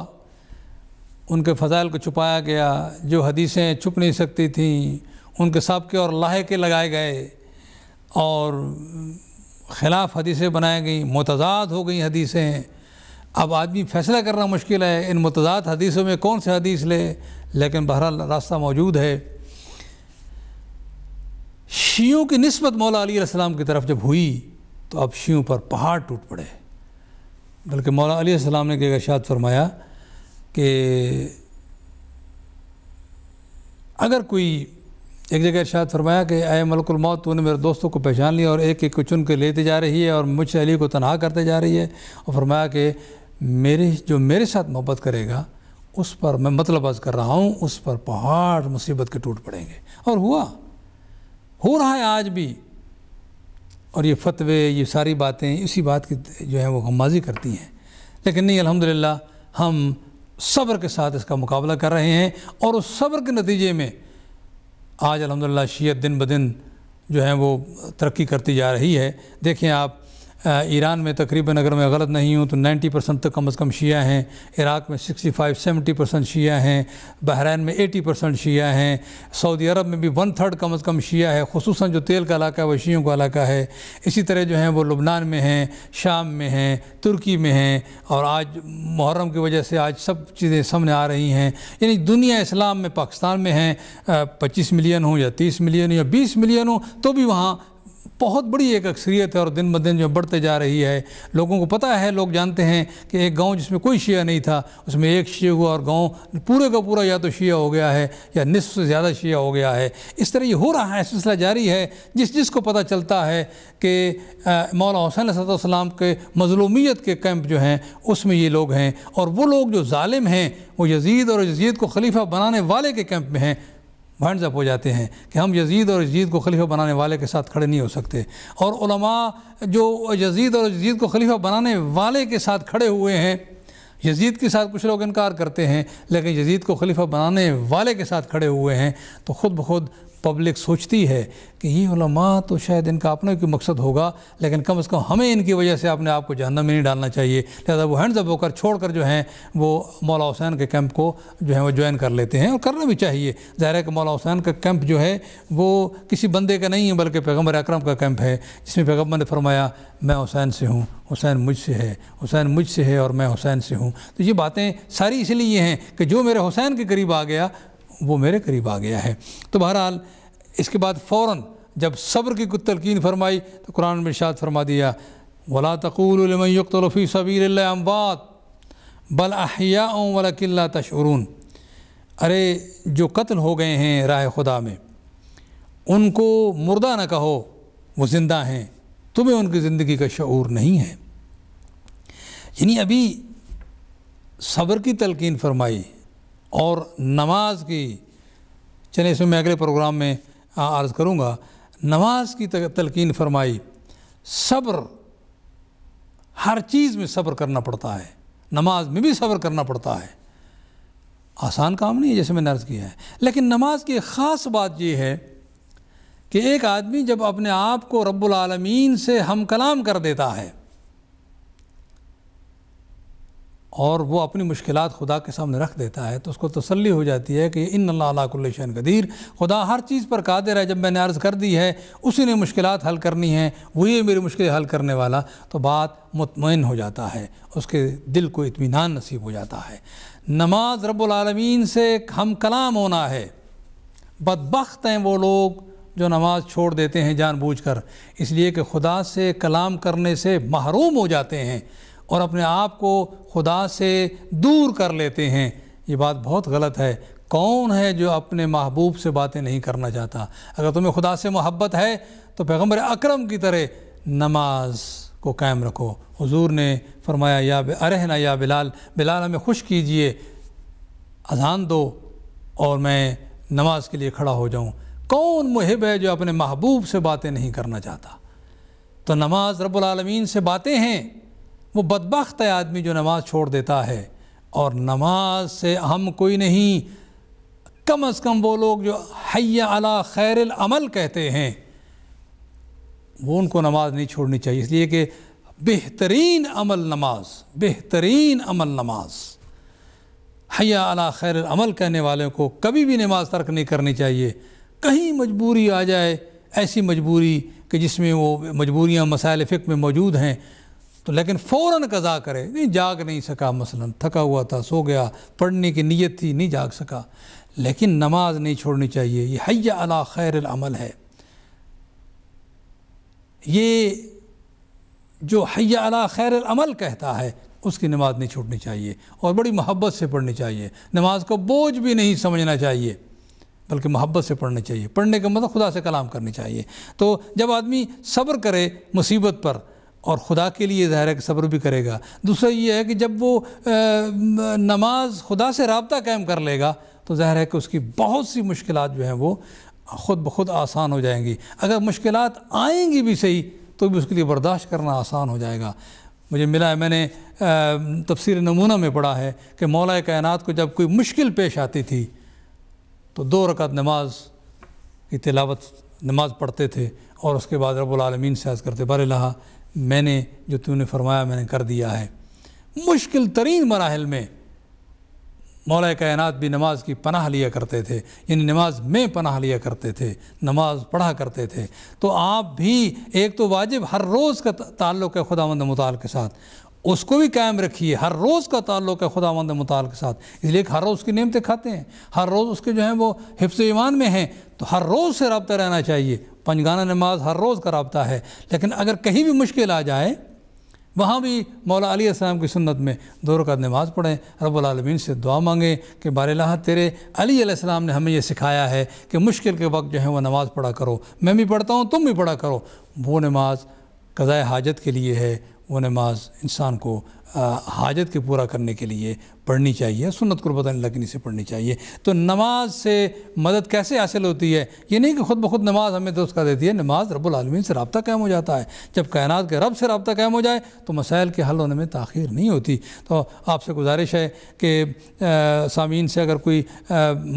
उनके फ़जाइल को छुपाया गया जो हदीसें छुप नहीं सकती थीं उनके सबके और लाहे के लगाए गए और ख़िलाफ़ हदीसें बनाई गई मतजाद हो गई हदीसें अब आदमी फैसला करना मुश्किल है इन मतजाद हदीसों में कौन से हदीस ले लेकिन बहरहाल रास्ता मौजूद है शीयों की नस्बत मौला अली अलीसम की तरफ जब हुई तो अब शीयों पर पहाड़ टूट पड़े बल्कि मौला अली ने एक शायद फरमाया कि अगर कोई एक जगह इर्शाद फरमाया कि आए मलकुल मौत तूने मेरे दोस्तों को पहचान लिया और एक एक को चुन के लेते जा रही है और मुझसे अली को तनहा करते जा रही है और फरमाया कि मेरे जो मेरे साथ मोहब्बत करेगा उस पर मैं मतलब अज कर रहा हूँ उस पर पहाड़ मुसीबत के टूट पड़ेंगे और हुआ हो रहा है आज भी और ये फतवे ये सारी बातें इसी बात की जो है वो हम माजी करती हैं लेकिन नहीं अलहमदिल्ला हम सब्र के साथ इसका मुकाबला कर रहे हैं और उस सब्र के नतीजे में आज अलहमदिल्ला शीत दिन ब दिन जो है वो तरक्की करती जा रही है देखें आप ईरान में तकरीबन अगर मैं गलत नहीं हूँ तो 90 परसेंट तक कम अज़ कम शिया हैं इराक़ में 65 70 परसेंट शिया हैं बहरान में 80 परसेंट शिया हैं सऊदी अरब में भी वन थर्ड कम अज़ कम शिया है खसूस जो तेल का इलाका है वह शीयों का इलाका है इसी तरह जो हैं वो लुबनान में हैं शाम में हैं तुर्की में हैं और आज मुहर्रम की वजह से आज सब चीज़ें सामने आ रही हैं यानी दुनिया इस्लाम में पाकिस्तान में हैं पच्चीस मिलियन हों या तीस मिलियन हो या बीस मिलियन हो तो भी वहाँ बहुत बड़ी एक अक्सरियत है और दिन ब दिन जो बढ़ते जा रही है लोगों को पता है लोग जानते हैं कि एक गांव जिसमें कोई शिया नहीं था उसमें एक शिया हुआ और गांव पूरे का पूरा या तो शिया हो गया है या निसफ से ज़्यादा शिया हो गया है इस तरह ये हो रहा है सिलसिला जारी है जिस जिस को पता चलता है कि मौला हुसैन सलाम के मजलूमियत के कैंप जो हैं उसमें ये लोग हैं और वो लोग जो ालिम हैं वो यजीद और यजीद को खलीफा बनाने वाले के कैंप में हैं वाइंड अप हो जाते हैं कि हम यजीद और यजीद को खलीफा बनाने वाले के साथ खड़े नहीं हो सकते और जो यजीद और यजीद को खलीफा बनाने वाले के साथ खड़े हुए हैं यजीद के साथ कुछ लोग इनकार करते हैं लेकिन यजीद को खलीफा बनाने वाले के साथ खड़े हुए हैं तो ख़ुद ब खुद पब्लिक सोचती है कि ये उलमा तो शायद इनका अपना कोई मकसद होगा लेकिन कम अज़ कम हमें इनकी वजह से अपने आप को जहन्नम में नहीं डालना चाहिए लिहाजा वो हैंड होकर छोड़ कर जो हैं वो मौला हुसैन के कैंप को जो है वो ज्वाइन कर लेते हैं और करना भी चाहिए ज़ाहिर है कि मौला हुसैन का कैंप जो है वो किसी बंदे का नहीं है बल्कि पैगम्बर अक्रम का कैंप है जिसमें पैगम्बर ने फरमाया मैं हुसैन से हूँ हुसैन मुझसे है हुसैन मुझसे है और मैं हुसैन से हूँ तो ये बातें सारी इसलिए हैं कि जो मेरे हुसैन के करीब आ गया वो मेरे करीब आ गया है तो बहरहाल इसके बाद फ़ौर जब सब्र की कुछ तलकिन फरमाई तो कुरान में शाद फरमा दिया वला तकूलफ़ी सबीर अम्बात बल अहिया वला तशरून अरे जो कत्ल हो गए हैं राय खुदा में उनको मुर्दा न कहो वो ज़िंदा हैं तुम्हें उनकी ज़िंदगी का शूर नहीं है यानी अभी सब्र की तलकिन फरमाई और नमाज की चलिए इसमें मैं अगले प्रोग्राम में अर्ज़ करूँगा नमाज की तलकिन फरमाई सब्र हर चीज़ में सब्र करना पड़ता है नमाज में भी सब्र करना पड़ता है आसान काम नहीं है जैसे मैंने अर्ज़ किया है लेकिन नमाज की ख़ास बात यह है कि एक आदमी जब अपने आप को रब्बुल रबालमीन से हम कलाम कर देता है और वो अपनी मुश्किल खुदा के सामने रख देता है तो उसको तसली हो जाती है कि इन अल्लाकुल्लशन गदीर खुदा हर चीज़ पर कादिर है जब मैंने अर्ज़ कर दी है उसी ने मुश्किल हल करनी है वही मेरी मुश्किल हल करने वाला तो बात मुतमिन हो जाता है उसके दिल को इतमान नसीब हो जाता है नमाज रबालमीन से हम कलाम होना है बदबख्त हैं वो लोग जो नमाज छोड़ देते हैं जानबूझकर इसलिए कि खुदा से कलाम करने से महरूम हो जाते हैं और अपने आप को खुदा से दूर कर लेते हैं ये बात बहुत गलत है कौन है जो अपने महबूब से बातें नहीं करना चाहता अगर तुम्हें खुदा से मोहब्बत है तो पैगम्बर अक्रम की तरह नमाज को कायम रखो हज़ूर ने फरमाया या अरहना या बिलाल बिलाल हमें खुश कीजिए अजान दो और मैं नमाज़ के लिए खड़ा हो जाऊँ कौन महब है जो अपने महबूब से बातें नहीं करना चाहता तो नमाज रबालमीन से बातें हैं वो बदबخت है आदमी जो नमाज़ छोड़ देता है और नमाज से हम कोई नहीं कम अज़ कम वो लोग जो हया अला खैर अमल कहते हैं वो उनको नमाज नहीं छोड़नी चाहिए इसलिए कि बेहतरीन अमल नमाज बेहतरीन अमल नमाज हया अला खैर अमल कहने वालों को कभी भी नमाज तर्क नहीं करनी चाहिए कहीं मजबूरी आ जाए ऐसी मजबूरी कि जिसमें वो मजबूरियाँ मसाइल फ़िक में मौजूद हैं तो लेकिन फौरन कज़ा करे नहीं जाग नहीं सका मसलन थका हुआ था सो गया पढ़ने की नीयत थी नहीं जाग सका लेकिन नमाज नहीं छोड़नी चाहिए ये हया अला खैर अमल है ये जो हया अला खैर अमल कहता है उसकी नमाज नहीं छूटनी चाहिए और बड़ी मोहब्बत से पढ़नी चाहिए नमाज को बोझ भी नहीं समझना चाहिए बल्कि मोहब्बत से पढ़ना चाहिए पढ़ने का मतलब खुदा से कलाम करनी चाहिए तो जब आदमी सब्र करे मुसीबत पर और ख़ुदा के लिए ज़ाहिर है कि सब्र भी करेगा दूसरा ये है कि जब वो नमाज खुदा से रबता कायम कर लेगा तो ज़ाहिर है कि उसकी बहुत सी मुश्किल जो हैं वो ख़ुद ब खुद आसान हो जाएंगी अगर मुश्किल आएँगी भी सही तो भी उसके लिए बर्दाश्त करना आसान हो जाएगा मुझे मिला है मैंने तफसर नमूना में पढ़ा है कि मौला कायनात को जब कोई मुश्किल पेश आती थी तो दो रकत नमाज की तिलावत नमाज पढ़ते थे और उसके बाद रबालमीन से आज करते बर मैंने जो तूने फरमाया मैंने कर दिया है मुश्किल तरीन मराहल में मौल कायनात भी नमाज की पनाह लिया करते थे यानी नमाज में पनाह लिया करते थे नमाज पढ़ा करते थे तो आप भी एक तो वाजिब हर रोज़ का ताल्लुक़ है खुदा मंद मताल के साथ उसको भी कायम रखिए हर रोज़ का ताल्लुक़ है खुदा मंद मताल के साथ इसलिए हर रोज़ की नियमतें खाते हैं हर रोज़ उसके जो हैं वो हिफ्स ईमान में हैं तो हर रोज़ से रबता रहना चाहिए पंजगाना नमाज हर रोज़ का रबता है लेकिन अगर कहीं भी मुश्किल आ जाए वहाँ भी मौला अली की सुन्नत में दो रकात नमाज़ पढ़ें रबालमीन से दुआ मांगें कि ला तेरे अली ने हमें यह सिखाया है कि मुश्किल के वक्त जो है वह नमाज़ पढ़ा करो मैं भी पढ़ता हूँ तुम भी पढ़ा करो वो नमाज कज़ाए हाजत के लिए है वो नमाज इंसान को हाजत के पूरा करने के लिए पढ़नी चाहिए सुनत कुर्बतन लगनी से पढ़नी चाहिए तो नमाज से मदद कैसे हासिल होती है ये नहीं कि खुद ब खुद नमाज हमें दोस्त कर देती है नमाज रबालमीन से रबता कायम हो जाता है जब कायनात के रब से रबता कायम हो जाए तो मसाइल के हल होने में तखिर नहीं होती तो आपसे गुजारिश है कि सामीन से अगर कोई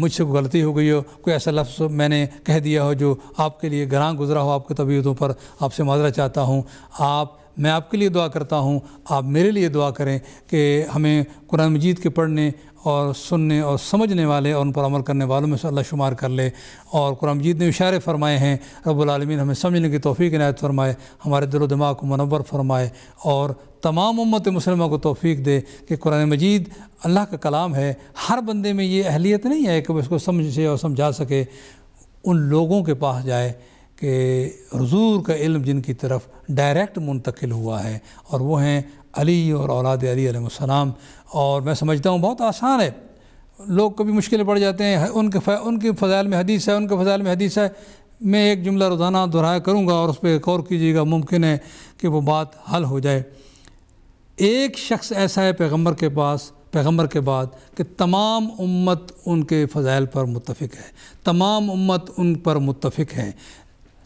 मुझसे गलती हो गई हो कोई ऐसा लफ्ज़ मैंने कह दिया हो जो आपके लिए ग्रां गुजरा हो आपकी तबीयतों पर आपसे माजरा चाहता हूँ आप मैं आपके लिए दुआ करता हूँ आप मेरे लिए दुआ करें कि हमें कुरान मजीद के पढ़ने और सुनने और समझने वाले और उन पर अमल करने वालों में से अल्लाह शुमार कर ले और कुरान मजीद ने इशारे फरमाए हैं रबालमीन हमें समझने की तोफ़ी इनायत फरमाए हमारे दिलो दिमाग को मनवर फरमाए और तमाम उम्मत मुसलमा को तोफ़ी दे कि कुरान मजीद अल्लाह का कलाम है हर बंदे में ये अहलियत नहीं है कि वो इसको समझ से और समझा सके उन लोगों के पास जाए कि हजूर का इल्म जिनकी तरफ डायरेक्ट मुंतकिल हुआ है और वो हैं अली और औलाद अलीसम और मैं समझता हूँ बहुत आसान है लोग कभी मुश्किलें पड़ जाते हैं उनके फ, उनके फ़जाइल में हदीस है उनके फ़जाइल में हदीस है मैं एक जुमला रोज़ाना दोहराया करूँगा और उस पर गौर कीजिएगा मुमकिन है कि वो बात हल हो जाए एक शख्स ऐसा है पैगम्बर के पास पैगम्बर के बाद कि तमाम उम्मत उनके फ़जाइल पर मुतफ़ है तमाम उम्मत उन पर मुतफ़ है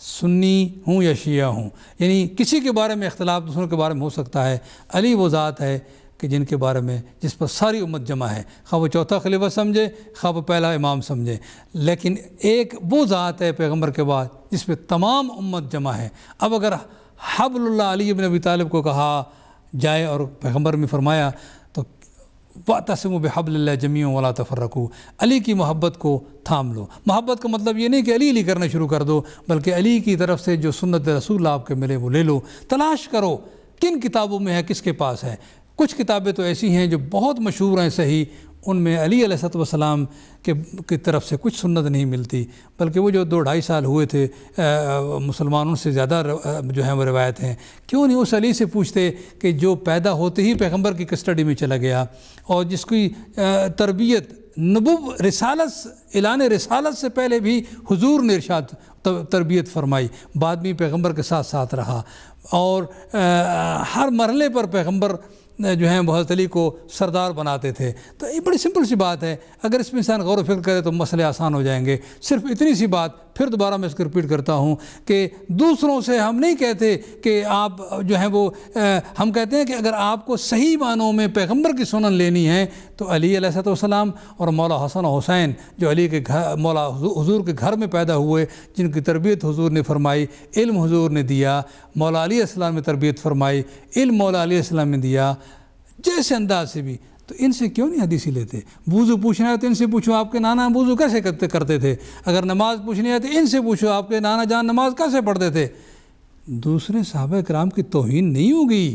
सुन्नी हूँ या शिया हूँ यानी किसी के बारे में इख्तलाफ दूसरों के बारे में हो सकता है अली वो ज़ात है कि जिनके बारे में जिस पर सारी उम्मत जमा है खा वो चौथा खलीफा समझे खा वो पहला इमाम समझे लेकिन एक वो ज़ात है पैगम्बर के बाद जिस पर तमाम उम्मत जमा है अब अगर हबल्ला अली अबिन अबी तालब को कहा जाए और पैगम्बर में फरमाया तसम बेहबल जमीन वाला तफरकू अली की मोहब्बत को थाम लो मोहब्बत का मतलब ये नहीं कि अली अली करना शुरू कर दो बल्कि अली की तरफ से जो सुन्नत रसूल आपके मिले वो ले लो तलाश करो किन किताबों में है किसके पास है कुछ किताबें तो ऐसी हैं जो बहुत मशहूर हैं सही उनमें अली सतम के की तरफ से कुछ सुन्नत नहीं मिलती बल्कि वो जो दो ढाई साल हुए थे मुसलमानों से ज़्यादा जो है वो रवायत हैं क्यों नहीं उस अली से पूछते कि जो पैदा होते ही पैगम्बर की कस्टडी में चला गया और जिसकी तरबियत नबु रिसालत एलान रिसालत से पहले भी हजूर ने इर्शाद तरबियत फरमाई बाद में पैगम्बर के साथ साथ रहा और आ, हर मरले पर पैगम्बर जो हैं बहुत अली को सरदार बनाते थे तो ये बड़ी सिंपल सी बात है अगर इसमें इंसान गौर फिक्र करे तो मसले आसान हो जाएंगे सिर्फ इतनी सी बात फिर दोबारा मैं इसको रिपीट करता हूँ कि दूसरों से हम नहीं कहते कि आप जो है वो आ, हम कहते हैं कि अगर आपको सही मानों में पैगम्बर की सुनन लेनी है तो अली सलाम और मौला हसन हुसैन जो अली के घर मौला हजूर के घर में पैदा हुए जिनकी तरबियत हजूर ने फरमाई इल्म हजूर ने दिया मौला अली ने तरबियत फरमाई इल्म मौला अली ने दिया जैसे अंदाज से भी तो इनसे क्यों नहीं हदीसी लेते वज़ू पूछना है तो इनसे पूछो आपके नाना वज़ू कैसे करते करते थे अगर नमाज़ पूछनी है तो इनसे पूछो आपके नाना जान नमाज कैसे पढ़ते थे दूसरे सहाबा कराम की तोहन नहीं होगी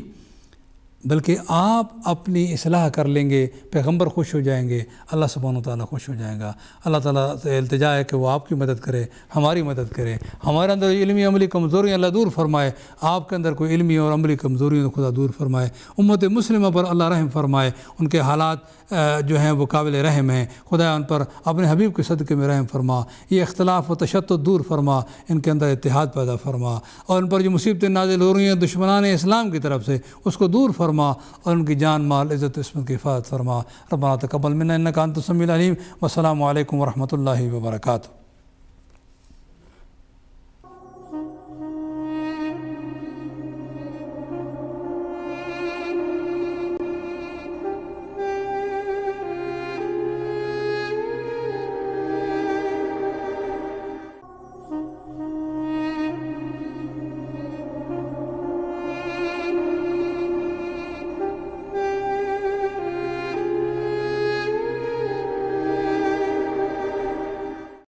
बल्कि आप अपनी असलाह कर लेंगे पैगम्बर खुश हो जाएंगे अल्लाह सुबहान तौ खुश हो जाएगा अल्लाह ताली से अल्तजा है कि वो आपकी मदद करे हमारी मदद करे हमारे अंदर इलमी अमली कमज़ोरियाँ अल्लाह दूर फरमाए आपके अंदर कोई इलमी और अमली कमज़ोरियों खुदा दूर फरमाए उम्मत मुस्लिम पर अल्लाह रहम फरमाए उनके हालात जो हैं वो काबिल रहम हैं खुदा उन पर अपने हबीब के सदक़े में रहम फरमा ये अख्तिलाफ़ व तशद दूर फरमा इनके अंदर इतिहाद पैदा फरमा और उन पर जो मुसीबतें नाजिल हो रही हैं दुश्मन इस्लाम की तरफ से उसको दूर फरमा फरमा और उनकी जान माल इज़्ज़त इसमत की हिफाजत फरमा रबाना तकबल मिन कान तसमीम अलीम वसलम वरहमल वर्का